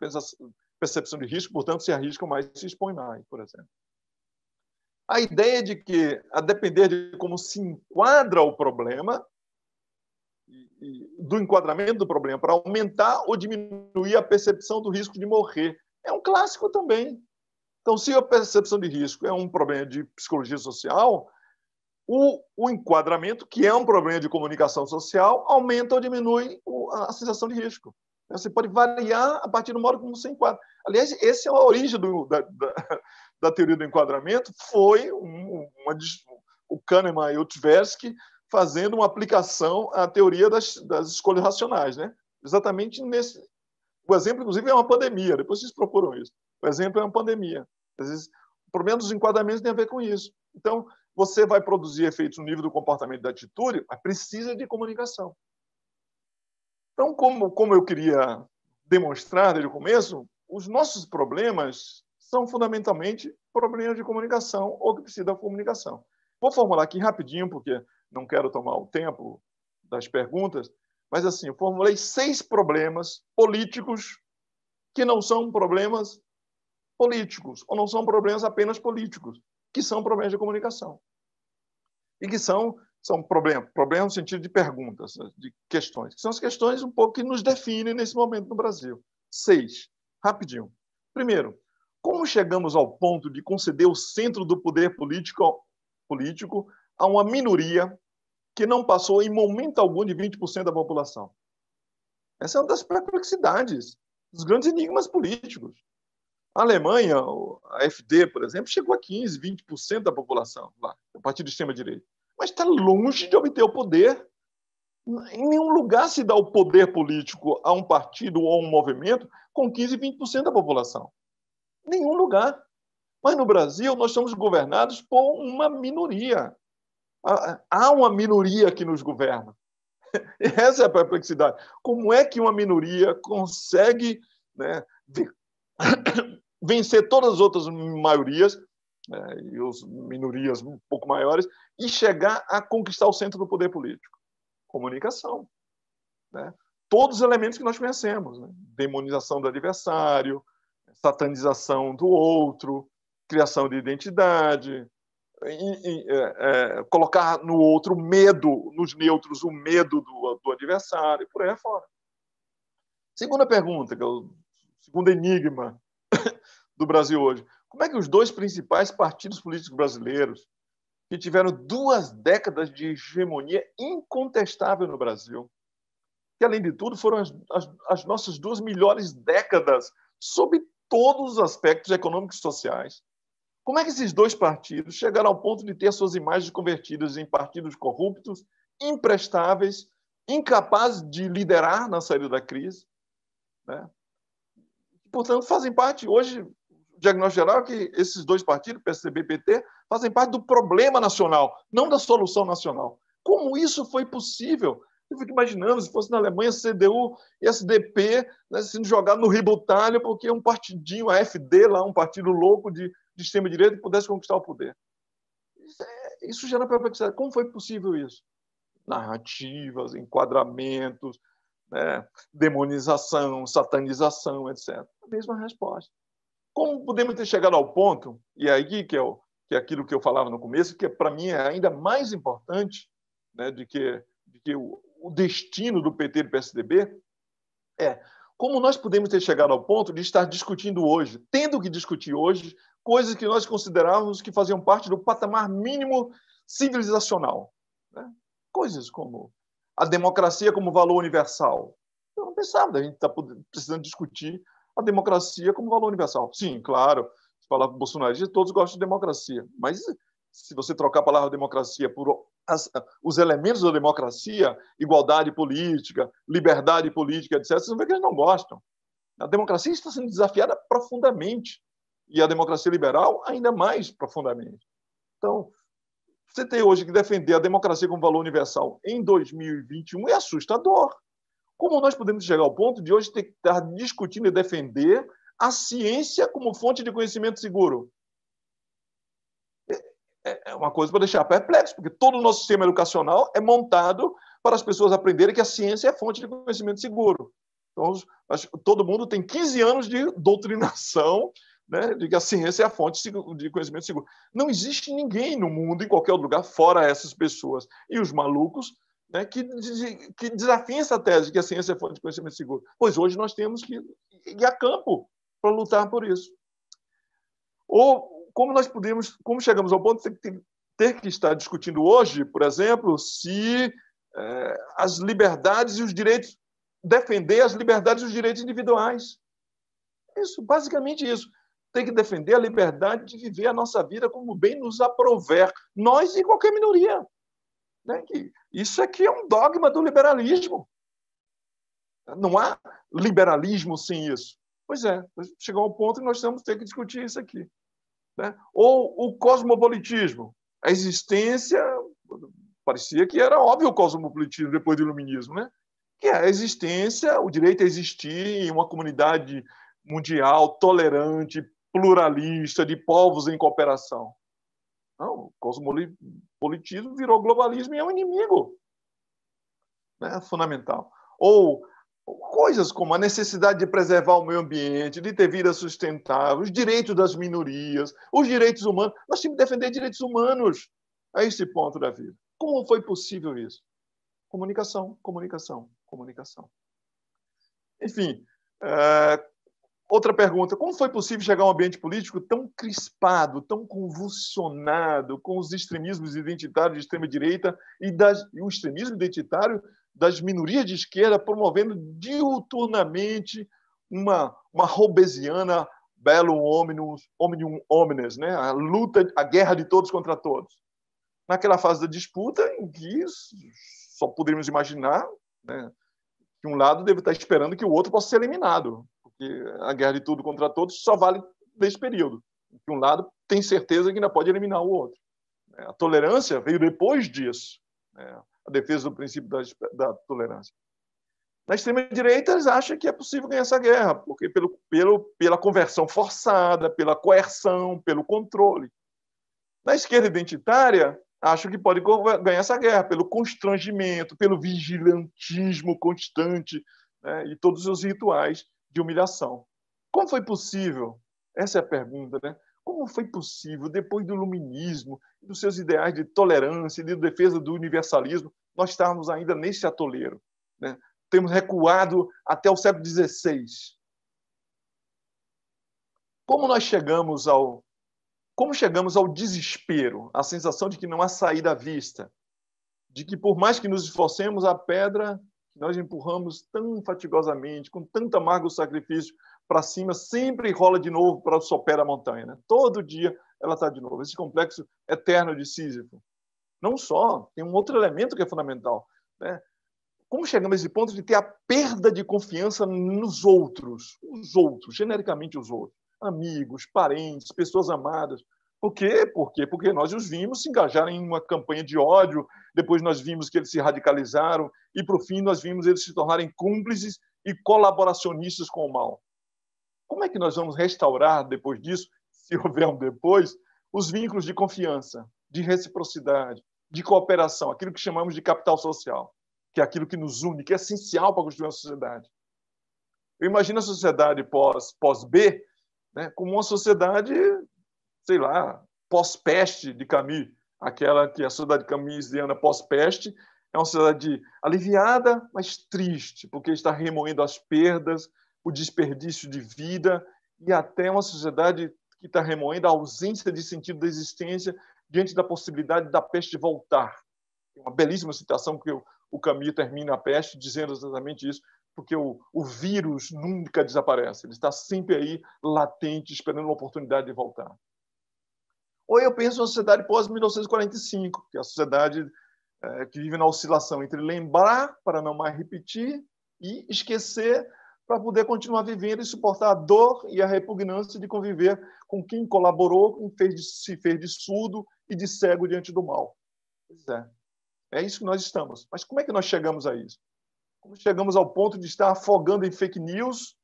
percepção de risco, portanto se arriscam mais, se expõem mais, por exemplo. A ideia de que, a depender de como se enquadra o problema, do enquadramento do problema para aumentar ou diminuir a percepção do risco de morrer. É um clássico também. Então, se a percepção de risco é um problema de psicologia social, o, o enquadramento, que é um problema de comunicação social, aumenta ou diminui o, a, a sensação de risco. Então, você pode variar a partir do modo como você enquadra. Aliás, essa é a origem do, da, da, da, teoria do enquadramento. Foi um, uma, o Kahneman e o Tversky fazendo uma aplicação à teoria das, das escolhas racionais, né? Exatamente nesse. O exemplo, inclusive, é uma pandemia. Depois vocês procuram isso. O exemplo é uma pandemia. Às vezes, o problema dos enquadramentos tem a ver com isso. Então, você vai produzir efeitos no nível do comportamento e da atitude, mas precisa de comunicação. Então, como, como eu queria demonstrar desde o começo, os nossos problemas são fundamentalmente problemas de comunicação ou que precisa da comunicação. Vou formular aqui rapidinho, porque não quero tomar o tempo das perguntas, mas assim, formulei seis problemas políticos que não são problemas políticos, ou não são problemas apenas políticos, que são problemas de comunicação. E que são, são problemas, problemas no sentido de perguntas, de questões, que são as questões um pouco que nos definem nesse momento no Brasil. Seis, rapidinho. Primeiro, como chegamos ao ponto de conceder o centro do poder político, político a uma minoria que não passou em momento algum de 20% da população. Essa é uma das perplexidades, dos grandes enigmas políticos. A Alemanha, a FD, por exemplo, chegou a 15%, 20% da população lá, o Partido de Extrema-Direita. Mas está longe de obter o poder. Em nenhum lugar se dá o poder político a um partido ou a um movimento com 15%, 20% da população. Nenhum lugar. Mas no Brasil, nós somos governados por uma minoria há uma minoria que nos governa. Essa é a perplexidade. Como é que uma minoria consegue né, vencer todas as outras maiorias né, e os minorias um pouco maiores e chegar a conquistar o centro do poder político? Comunicação. Né? Todos os elementos que nós conhecemos: né? demonização do adversário, satanização do outro, criação de identidade, em, em, é, é, colocar no outro o medo, nos neutros, o medo do, do adversário, e por aí fora. Segunda pergunta, que é o segundo enigma do Brasil hoje. Como é que os dois principais partidos políticos brasileiros, que tiveram duas décadas de hegemonia incontestável no Brasil, que, além de tudo, foram as, as, as nossas duas melhores décadas sob todos os aspectos econômicos e sociais, como é que esses dois partidos chegaram ao ponto de ter suas imagens convertidas em partidos corruptos, imprestáveis, incapazes de liderar na saída da crise? Né? Portanto, fazem parte, hoje, o diagnóstico geral é que esses dois partidos, PSDB e PT, fazem parte do problema nacional, não da solução nacional. Como isso foi possível? Eu fico imaginando, se fosse na Alemanha, CDU e SDP né, sendo jogados no ribotalho, porque um partidinho, a AfD, lá, um partido louco de de extrema-direita e pudesse conquistar o poder. Isso, é, isso gera perplexidade. Como foi possível isso? Narrativas, enquadramentos, né? demonização, satanização, etc. A mesma resposta. Como podemos ter chegado ao ponto, e é aí que é, o, que é aquilo que eu falava no começo, que é, para mim é ainda mais importante né, de que, de que o, o destino do PT e do PSDB, é como nós podemos ter chegado ao ponto de estar discutindo hoje, tendo que discutir hoje, coisas que nós considerávamos que faziam parte do patamar mínimo civilizacional. Né? Coisas como a democracia como valor universal. Eu não pensava, a gente está precisando discutir a democracia como valor universal. Sim, claro, se falar bolsonarista, todos gostam de democracia, mas se você trocar a palavra democracia por as, os elementos da democracia, igualdade política, liberdade política, etc., você vê que eles não gostam. A democracia está sendo desafiada profundamente e a democracia liberal ainda mais profundamente. Então, você tem hoje que defender a democracia como valor universal em 2021 é assustador. Como nós podemos chegar ao ponto de hoje ter que estar discutindo e defender a ciência como fonte de conhecimento seguro? É, é uma coisa para deixar perplexo, porque todo o nosso sistema educacional é montado para as pessoas aprenderem que a ciência é fonte de conhecimento seguro. Então, todo mundo tem 15 anos de doutrinação né, de que a ciência é a fonte de conhecimento seguro. Não existe ninguém no mundo, em qualquer lugar, fora essas pessoas e os malucos né, que, que desafiem essa tese de que a ciência é a fonte de conhecimento seguro. Pois hoje nós temos que ir a campo para lutar por isso. Ou como nós podemos, como chegamos ao ponto de ter que estar discutindo hoje, por exemplo, se eh, as liberdades e os direitos defender as liberdades e os direitos individuais. Isso, basicamente isso tem que defender a liberdade de viver a nossa vida como bem nos aprover, nós e qualquer minoria. Né? Isso aqui é um dogma do liberalismo. Não há liberalismo sem isso. Pois é, chegou ao ponto que nós temos que discutir isso aqui. Né? Ou o cosmopolitismo. A existência, parecia que era óbvio o cosmopolitismo depois do iluminismo, né? que é a existência, o direito a existir em uma comunidade mundial tolerante, pluralista, de povos em cooperação. Não, o cosmopolitismo virou globalismo e é um inimigo. Né? Fundamental. Ou coisas como a necessidade de preservar o meio ambiente, de ter vida sustentável, os direitos das minorias, os direitos humanos. Nós temos que defender direitos humanos a esse ponto da vida. Como foi possível isso? Comunicação, comunicação, comunicação. Enfim, eh, Outra pergunta: como foi possível chegar a um ambiente político tão crispado, tão convulsionado, com os extremismos identitários de extrema-direita e, e o extremismo identitário das minorias de esquerda promovendo diuturnamente uma, uma robesiana belo hominus, hominium homines, né? a luta, a guerra de todos contra todos? Naquela fase da disputa em que só poderíamos imaginar né, que um lado deve estar esperando que o outro possa ser eliminado que a guerra de tudo contra todos só vale nesse período. Que um lado tem certeza que ainda pode eliminar o outro. É, a tolerância veio depois disso, né? a defesa do princípio da, da tolerância. Na extrema-direita, eles acham que é possível ganhar essa guerra, porque pelo, pelo, pela conversão forçada, pela coerção, pelo controle. Na esquerda identitária, acham que pode ganhar essa guerra pelo constrangimento, pelo vigilantismo constante né? e todos os rituais de humilhação. Como foi possível? Essa é a pergunta, né? Como foi possível, depois do iluminismo, dos seus ideais de tolerância e de defesa do universalismo, nós estarmos ainda nesse atoleiro? Né? Temos recuado até o século XVI. Como nós chegamos ao como chegamos ao desespero, à sensação de que não há saída à vista, de que por mais que nos esforcemos, a pedra que nós empurramos tão fatigosamente, com tanto amargo sacrifício para cima, sempre rola de novo para o sopé da montanha. Né? Todo dia ela está de novo. Esse complexo eterno de Sísifo. Não só, tem um outro elemento que é fundamental. Né? Como chegamos a esse ponto de ter a perda de confiança nos outros? Os outros, genericamente os outros. Amigos, parentes, pessoas amadas. Por quê? Por quê? Porque nós os vimos se engajarem em uma campanha de ódio, depois nós vimos que eles se radicalizaram, e por fim nós vimos eles se tornarem cúmplices e colaboracionistas com o mal. Como é que nós vamos restaurar depois disso, se houver um depois, os vínculos de confiança, de reciprocidade, de cooperação, aquilo que chamamos de capital social, que é aquilo que nos une, que é essencial para construir uma sociedade? Eu imagino a sociedade pós-B né, como uma sociedade, sei lá, pós-peste de Camus, aquela que a cidade camisiana pós-peste, é uma cidade aliviada, mas triste, porque está remoendo as perdas, o desperdício de vida e até uma sociedade que está remoendo a ausência de sentido da existência diante da possibilidade da peste voltar. É uma belíssima citação que o Camus termina a peste dizendo exatamente isso, porque o, o vírus nunca desaparece, ele está sempre aí latente, esperando uma oportunidade de voltar. Ou eu penso na sociedade pós-1945, que é a sociedade é, que vive na oscilação entre lembrar para não mais repetir e esquecer para poder continuar vivendo e suportar a dor e a repugnância de conviver com quem colaborou, com quem se fez de surdo e de cego diante do mal. Pois é. É isso que nós estamos. Mas como é que nós chegamos a isso? Como chegamos ao ponto de estar afogando em fake news,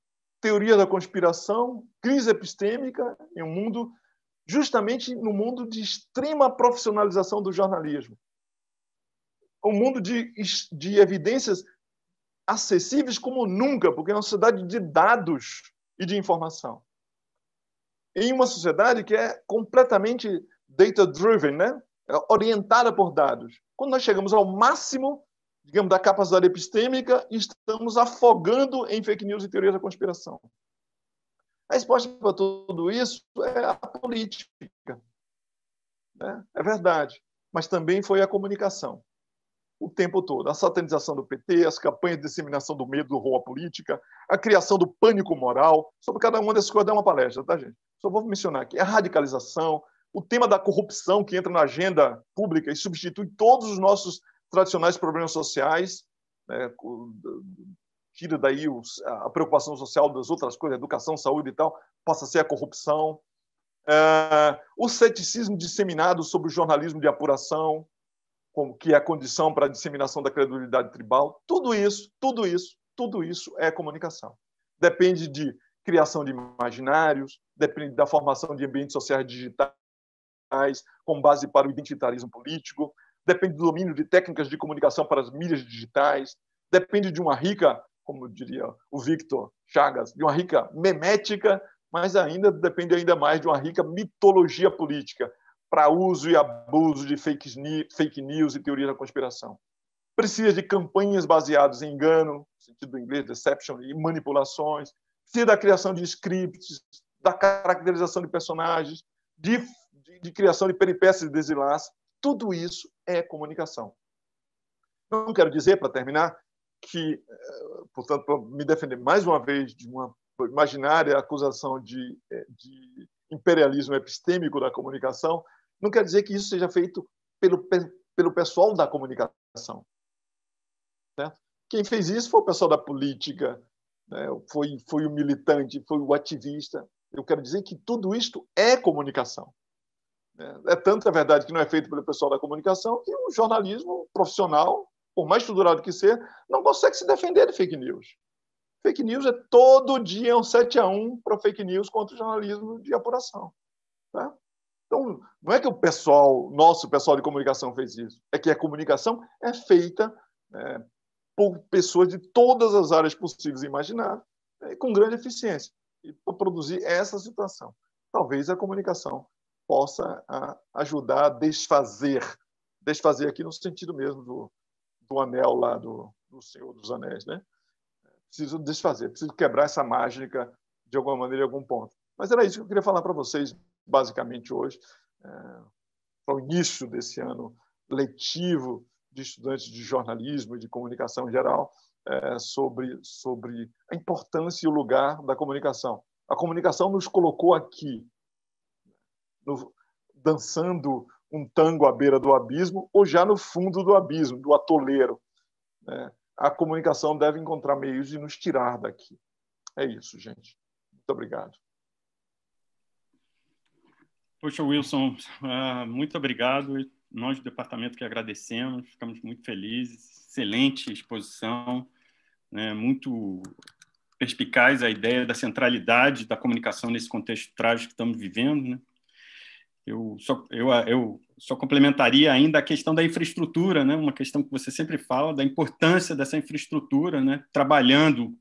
teoria da conspiração, crise epistêmica, em um mundo justamente no mundo de extrema profissionalização do jornalismo. Um mundo de, de evidências acessíveis como nunca, porque é uma sociedade de dados e de informação. Em uma sociedade que é completamente data-driven, né? É orientada por dados. Quando nós chegamos ao máximo, digamos, da capacidade epistêmica, estamos afogando em fake news e teorias da conspiração. A resposta para tudo isso é a política. Né? É verdade. Mas também foi a comunicação. O tempo todo. A satanização do PT, as campanhas de disseminação do medo do horror à política, a criação do pânico moral. Sobre cada uma dessas coisas dá uma palestra, tá, gente? Só vou mencionar aqui. A radicalização, o tema da corrupção que entra na agenda pública e substitui todos os nossos tradicionais problemas sociais, né, tira daí os, a preocupação social das outras coisas, educação, saúde e tal, passa a ser a corrupção. É, o ceticismo disseminado sobre o jornalismo de apuração, como que é a condição para a disseminação da credulidade tribal, tudo isso, tudo isso, tudo isso é comunicação. Depende de criação de imaginários, depende da formação de ambientes sociais digitais com base para o identitarismo político, depende do domínio de técnicas de comunicação para as mídias digitais, depende de uma rica como diria o Victor Chagas, de uma rica memética, mas ainda depende ainda mais de uma rica mitologia política para uso e abuso de fake news e teoria da conspiração. Precisa de campanhas baseadas em engano, no sentido inglês, deception, e manipulações. Precisa da criação de scripts, da caracterização de personagens, de, de, de criação de peripécias e de desenlaces. Tudo isso é comunicação. Não quero dizer, para terminar, que, eh, portanto, para me defender mais uma vez de uma imaginária acusação de, eh, de imperialismo epistêmico da comunicação, não quer dizer que isso seja feito pelo, pelo pessoal da comunicação. Certo? Quem fez isso foi o pessoal da política, né? foi, foi o militante, foi o ativista. Eu quero dizer que tudo isto é comunicação. Né? É tanto a é verdade que não é feito pelo pessoal da comunicação que o jornalismo profissional por mais estruturado que seja, não consegue se defender de fake news. Fake news é todo dia um 7 a 1 para fake news contra o jornalismo de apuração. Tá? Então, não é que o pessoal, nosso pessoal de comunicação fez isso, é que a comunicação é feita é, por pessoas de todas as áreas possíveis e imagináveis, é, com grande eficiência, e para produzir essa situação. Talvez a comunicação possa a, ah, ajudar a desfazer, desfazer aqui no sentido mesmo do, do anel lá do, do Senhor dos Anéis, né? Preciso desfazer, preciso quebrar essa mágica de alguma maneira em algum ponto. Mas era isso que eu queria falar para vocês, basicamente, hoje, é, para o início desse ano letivo de estudantes de jornalismo e de comunicação em geral, é, sobre, sobre a importância e o lugar da comunicação. A comunicação nos colocou aqui, no, dançando um tango à beira do abismo ou já no fundo do abismo, do atoleiro. Né? A comunicação deve encontrar meios de nos tirar daqui. É isso, gente. Muito obrigado. Poxa, Wilson, ah, muito obrigado. Nós do departamento que agradecemos, ficamos muito felizes. Excelente exposição, né? muito perspicaz a ideia da centralidade da comunicação nesse contexto trágico que estamos vivendo. Né? Eu só, eu, ah, eu só complementaria ainda a questão da infraestrutura, né? uma questão que você sempre fala, da importância dessa infraestrutura, né? trabalhando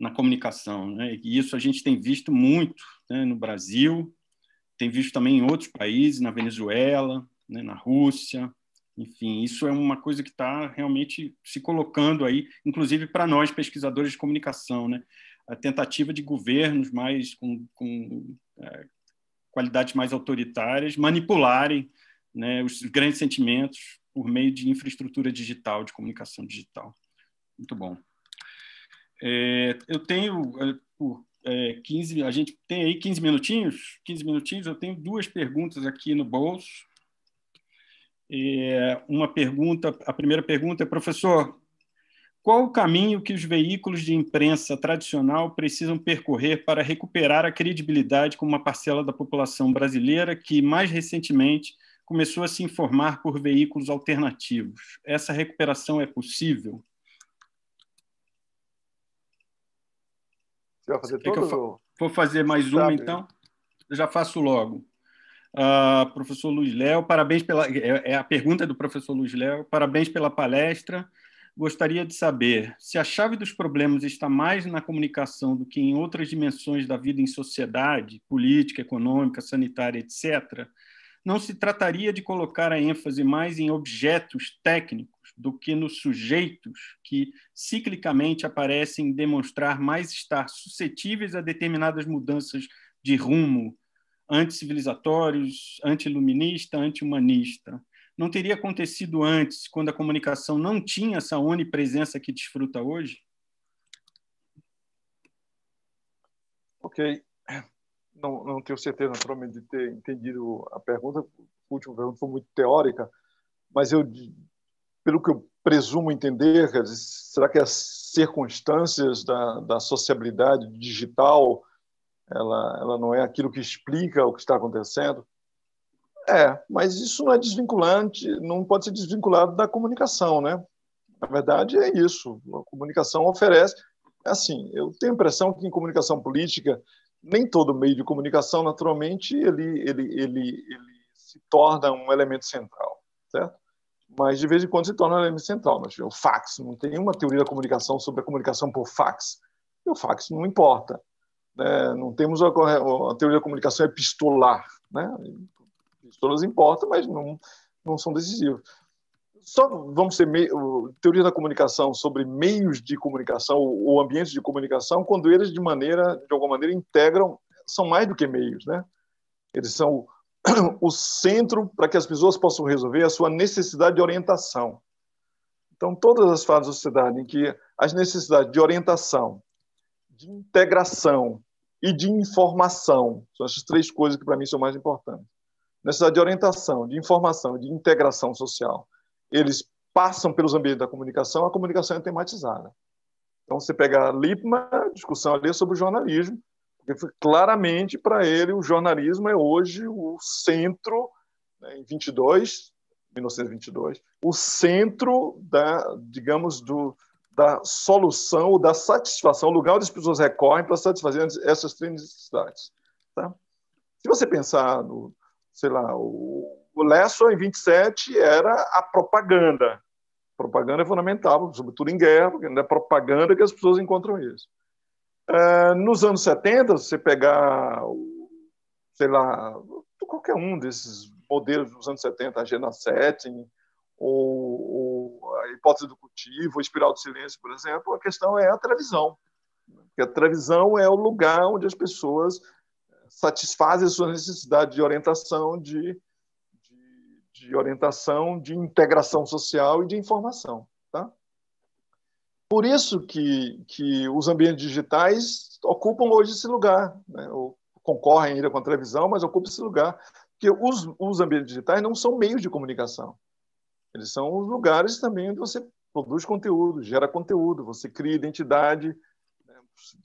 na comunicação. Né? E isso a gente tem visto muito né? no Brasil, tem visto também em outros países, na Venezuela, né? na Rússia, enfim, isso é uma coisa que está realmente se colocando aí, inclusive para nós pesquisadores de comunicação, né? A tentativa de governos mais com, com eh, qualidades mais autoritárias manipularem né, os grandes sentimentos por meio de infraestrutura digital, de comunicação digital. Muito bom. É, eu tenho, é, por é, 15, a gente tem aí 15 minutinhos, 15 minutinhos, eu tenho duas perguntas aqui no bolso. É, uma pergunta, a primeira pergunta é, professor, qual o caminho que os veículos de imprensa tradicional precisam percorrer para recuperar a credibilidade com uma parcela da população brasileira que, mais recentemente, começou a se informar por veículos alternativos? Essa recuperação é possível? Você vai fazer todo? Fa ou... Vou fazer mais uma, então? Eu já faço logo. Uh, professor Luiz Léo, parabéns pela. É, é a pergunta do professor Luiz Léo. Parabéns pela palestra gostaria de saber se a chave dos problemas está mais na comunicação do que em outras dimensões da vida em sociedade, política, econômica, sanitária, etc. Não se trataria de colocar a ênfase mais em objetos técnicos do que nos sujeitos que ciclicamente aparecem demonstrar mais estar suscetíveis a determinadas mudanças de rumo anticivilizatórios, anti-iluminista, anti-humanista não teria acontecido antes, quando a comunicação não tinha essa onipresença que desfruta hoje? Ok. Não, não tenho certeza, naturalmente, de ter entendido a pergunta. A última pergunta foi muito teórica, mas eu, pelo que eu presumo entender, será que as circunstâncias da, da sociabilidade digital ela, ela não é aquilo que explica o que está acontecendo? É, mas isso não é desvinculante, não pode ser desvinculado da comunicação, né? Na verdade, é isso. A comunicação oferece. É assim, eu tenho a impressão que em comunicação política, nem todo meio de comunicação, naturalmente, ele, ele, ele, ele se torna um elemento central, certo? Mas de vez em quando se torna um elemento central. Mas o fax, não tem nenhuma teoria da comunicação sobre a comunicação por fax. E o fax não importa. Né? Não temos a, a teoria da comunicação epistolar, né? os importam, mas não, não são decisivos. Só vamos ter meio, teoria da comunicação sobre meios de comunicação ou ambientes de comunicação quando eles de maneira de alguma maneira integram são mais do que meios, né? Eles são o centro para que as pessoas possam resolver a sua necessidade de orientação. Então, todas as fases da sociedade em que as necessidades de orientação, de integração e de informação são essas três coisas que para mim são mais importantes necessidade de orientação, de informação, de integração social, eles passam pelos ambientes da comunicação, a comunicação é tematizada. Então, você pega a Lipman, discussão ali é sobre o jornalismo, porque claramente para ele o jornalismo é hoje o centro, né, em 22, 1922, o centro da, digamos, do, da solução ou da satisfação, o lugar onde as pessoas recorrem para satisfazer essas três necessidades. Tá? Se você pensar no, sei lá, o, o Lesson em 27 era a propaganda. propaganda é fundamental, sobretudo em guerra, porque é propaganda que as pessoas encontram isso. Uh, nos anos 70, se você pegar, sei lá, qualquer um desses modelos dos anos 70, a Gena Setting, ou, ou, a hipótese do cultivo, a espiral do silêncio, por exemplo, a questão é a televisão. Porque a televisão é o lugar onde as pessoas satisfazem suas necessidades de orientação, de, de, de, orientação, de integração social e de informação. Tá? Por isso que, que os ambientes digitais ocupam hoje esse lugar, né? Ou concorrem ainda com a televisão, mas ocupam esse lugar, porque os, os ambientes digitais não são meios de comunicação, eles são os lugares também onde você produz conteúdo, gera conteúdo, você cria identidade,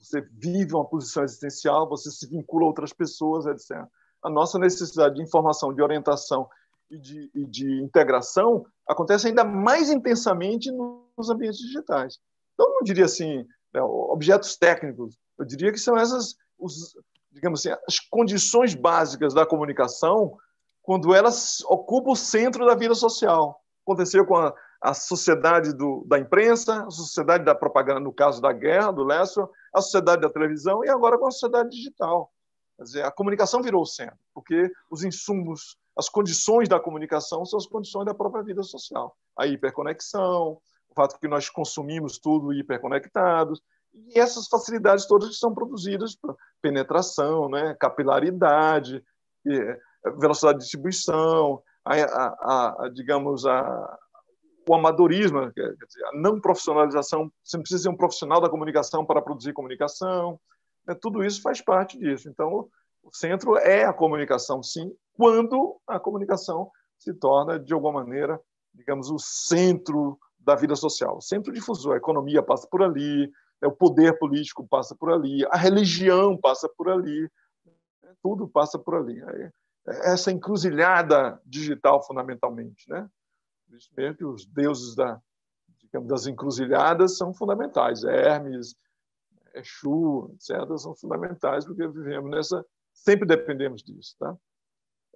você vive uma posição existencial, você se vincula a outras pessoas, etc. A nossa necessidade de informação, de orientação e de, e de integração acontece ainda mais intensamente nos ambientes digitais. Então, eu não diria assim, né, objetos técnicos, eu diria que são essas, os, digamos assim, as condições básicas da comunicação quando elas ocupam o centro da vida social. Aconteceu com a a sociedade do, da imprensa, a sociedade da propaganda, no caso da guerra, do Lessor, a sociedade da televisão e agora com a sociedade digital. Quer dizer, a comunicação virou o centro, porque os insumos, as condições da comunicação são as condições da própria vida social. A hiperconexão, o fato que nós consumimos tudo hiperconectados, e essas facilidades todas que são produzidas por penetração, né, capilaridade, eh, velocidade de distribuição, a, a, a digamos, a, o amadorismo, quer dizer, a não profissionalização, você não precisa ser um profissional da comunicação para produzir comunicação, né? tudo isso faz parte disso. Então, o centro é a comunicação, sim, quando a comunicação se torna, de alguma maneira, digamos, o centro da vida social, o centro difusor. A economia passa por ali, né, o poder político passa por ali, a religião passa por ali, né, tudo passa por ali. Essa encruzilhada digital, fundamentalmente, né? Evidentemente, os deuses da, digamos, das encruzilhadas são fundamentais. Hermes, Exu, etc., são fundamentais, porque vivemos nessa. Sempre dependemos disso. Tá?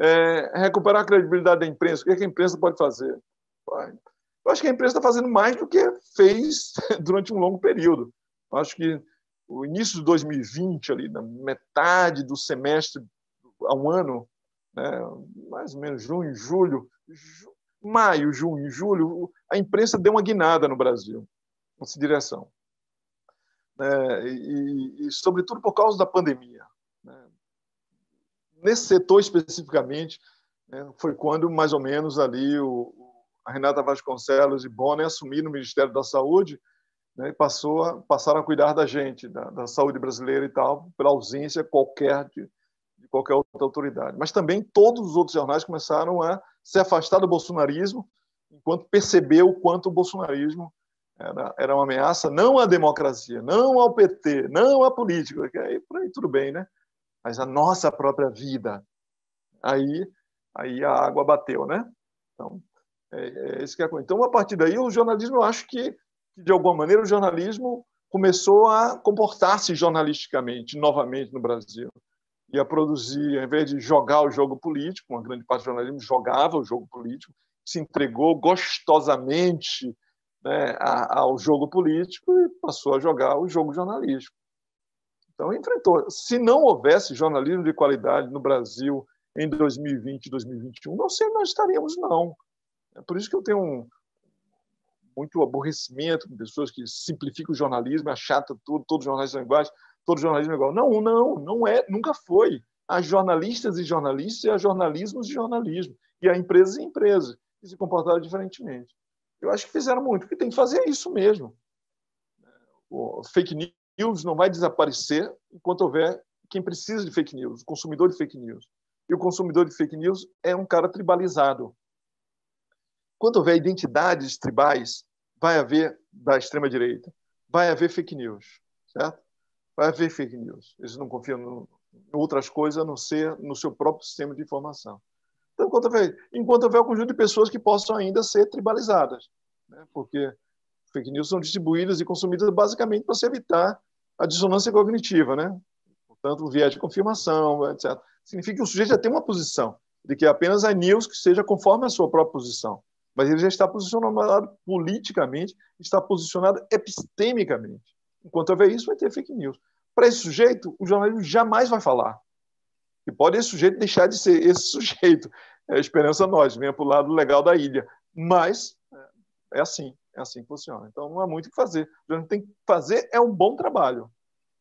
É, recuperar a credibilidade da imprensa. O que, é que a imprensa pode fazer? Eu acho que a imprensa está fazendo mais do que fez durante um longo período. Eu acho que o início de 2020, ali, na metade do semestre a um ano, né, mais ou menos junho, julho, maio, junho, julho, a imprensa deu uma guinada no Brasil nessa direção. É, e, e, sobretudo, por causa da pandemia. Né? Nesse setor especificamente, né, foi quando, mais ou menos, ali o, a Renata Vasconcelos e Bonner assumiram o Ministério da Saúde né, e passou a, passaram a cuidar da gente, da, da, saúde brasileira e tal, pela ausência qualquer de, de qualquer outra autoridade. Mas também todos os outros jornais começaram a se afastar do bolsonarismo, enquanto percebeu o quanto o bolsonarismo era, era uma ameaça não à democracia, não ao PT, não à política, que aí, por aí tudo bem, né? Mas a nossa própria vida. Aí, aí a água bateu, né? Então, é, é isso que é acontece. Então, a partir daí, o jornalismo, eu acho que, de alguma maneira, o jornalismo começou a comportar-se jornalisticamente novamente no Brasil ia produzir, ao invés de jogar o jogo político, uma grande parte do jornalismo jogava o jogo político, se entregou gostosamente né, ao jogo político e passou a jogar o jogo jornalístico. Então, enfrentou. Se não houvesse jornalismo de qualidade no Brasil em 2020 2021, não sei nós estaríamos, não. É por isso que eu tenho um, muito aborrecimento com pessoas que simplificam o jornalismo, achata é tudo, todos os jornais são iguais todo jornalismo é igual. Não, não, não é, nunca foi. Há jornalistas e jornalistas, e há jornalismos e jornalismo, e há empresas e empresas, que se comportaram diferentemente. Eu acho que fizeram muito, que tem que fazer isso mesmo. O fake news não vai desaparecer enquanto houver quem precisa de fake news, o consumidor de fake news. E o consumidor de fake news é um cara tribalizado. Quando houver identidades tribais, vai haver da extrema direita, vai haver fake news, certo? vai haver fake news. Eles não confiam no, em outras coisas a não ser no seu próprio sistema de informação. Então, enquanto houver, enquanto houver um conjunto de pessoas que possam ainda ser tribalizadas, né? porque fake news são distribuídas e consumidas basicamente para se evitar a dissonância cognitiva, né? portanto, o viés de confirmação, etc. Significa que o sujeito já tem uma posição, de que apenas a news que seja conforme a sua própria posição. Mas ele já está posicionado politicamente, está posicionado epistemicamente. Enquanto houver isso, vai ter fake news. Para esse sujeito, o jornalismo jamais vai falar. E pode esse sujeito deixar de ser esse sujeito. É a esperança nós, venha para o lado legal da ilha. Mas é, é assim, é assim que funciona. Então não há muito o que fazer. O jornalismo tem que fazer é um bom trabalho.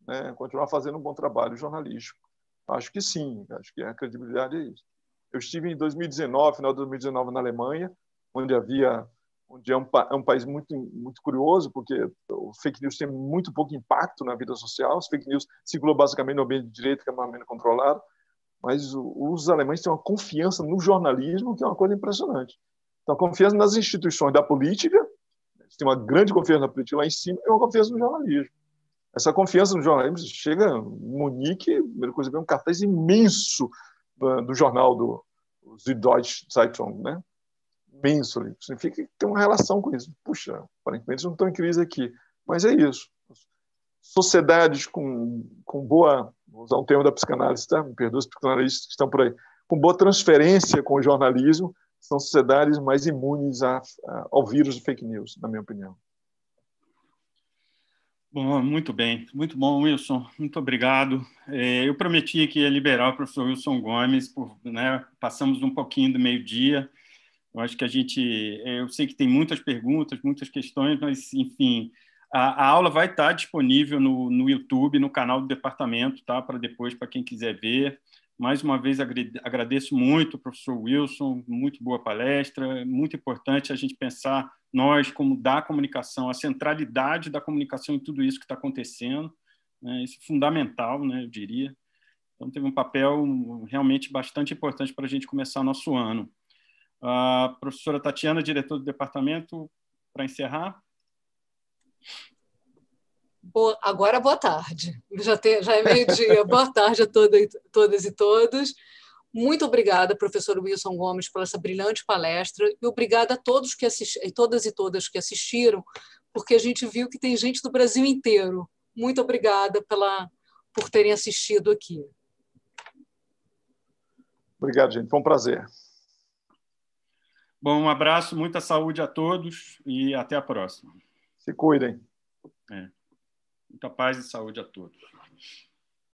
Né? Continuar fazendo um bom trabalho jornalístico. Acho que sim, acho que a credibilidade é isso. Eu estive em 2019, final de 2019, na Alemanha, onde havia onde é um, é um, país muito, muito curioso, porque o fake news tem muito pouco impacto na vida social. o fake news circulam basicamente no ambiente de direito, que é um controlado. Mas os alemães têm uma confiança no jornalismo que é uma coisa impressionante. Então, confiança nas instituições da política, eles têm uma grande confiança na política lá em cima, e uma confiança no jornalismo. Essa confiança no jornalismo chega em Munique, primeira coisa, vem um cartaz imenso do, do jornal do Deutsche Zeitung, né? penso ali. Significa que tem uma relação com isso. Puxa, aparentemente não estão em crise aqui. Mas é isso. Sociedades com, com boa, vou usar um termo da psicanálise, tá? me perdoa os psicanalistas que estão por aí, com boa transferência com o jornalismo, são sociedades mais imunes a, a, ao vírus de fake news, na minha opinião. Bom, muito bem, muito bom, Wilson, muito obrigado. É, eu prometi que ia liberar o professor Wilson Gomes, por, né, passamos um pouquinho do meio-dia, eu acho que a gente, eh, eu sei que tem muitas perguntas, muitas questões, mas enfim, a, a aula vai estar disponível no, no YouTube, no canal do departamento, tá? Para depois, para quem quiser ver. Mais uma vez agradeço muito professor Wilson, muito boa palestra, é muito importante a gente pensar nós como da comunicação, a centralidade da comunicação em tudo isso que está acontecendo, né? isso é fundamental, né? Eu diria. Então teve um papel realmente bastante importante para a gente começar nosso ano. A professora Tatiana, diretora do departamento, para encerrar. Boa, agora boa tarde. Já, tem, já é meio-dia. boa tarde a toda, todas e todos. Muito obrigada, professor Wilson Gomes, pela essa brilhante palestra e obrigada a todos que assistiram, todas e todas que assistiram, porque a gente viu que tem gente do Brasil inteiro. Muito obrigada pela, por terem assistido aqui. Obrigado, gente. Foi um prazer. Bom, um abraço, muita saúde a todos e até a próxima. Se cuidem. É. Muita paz e saúde a todos.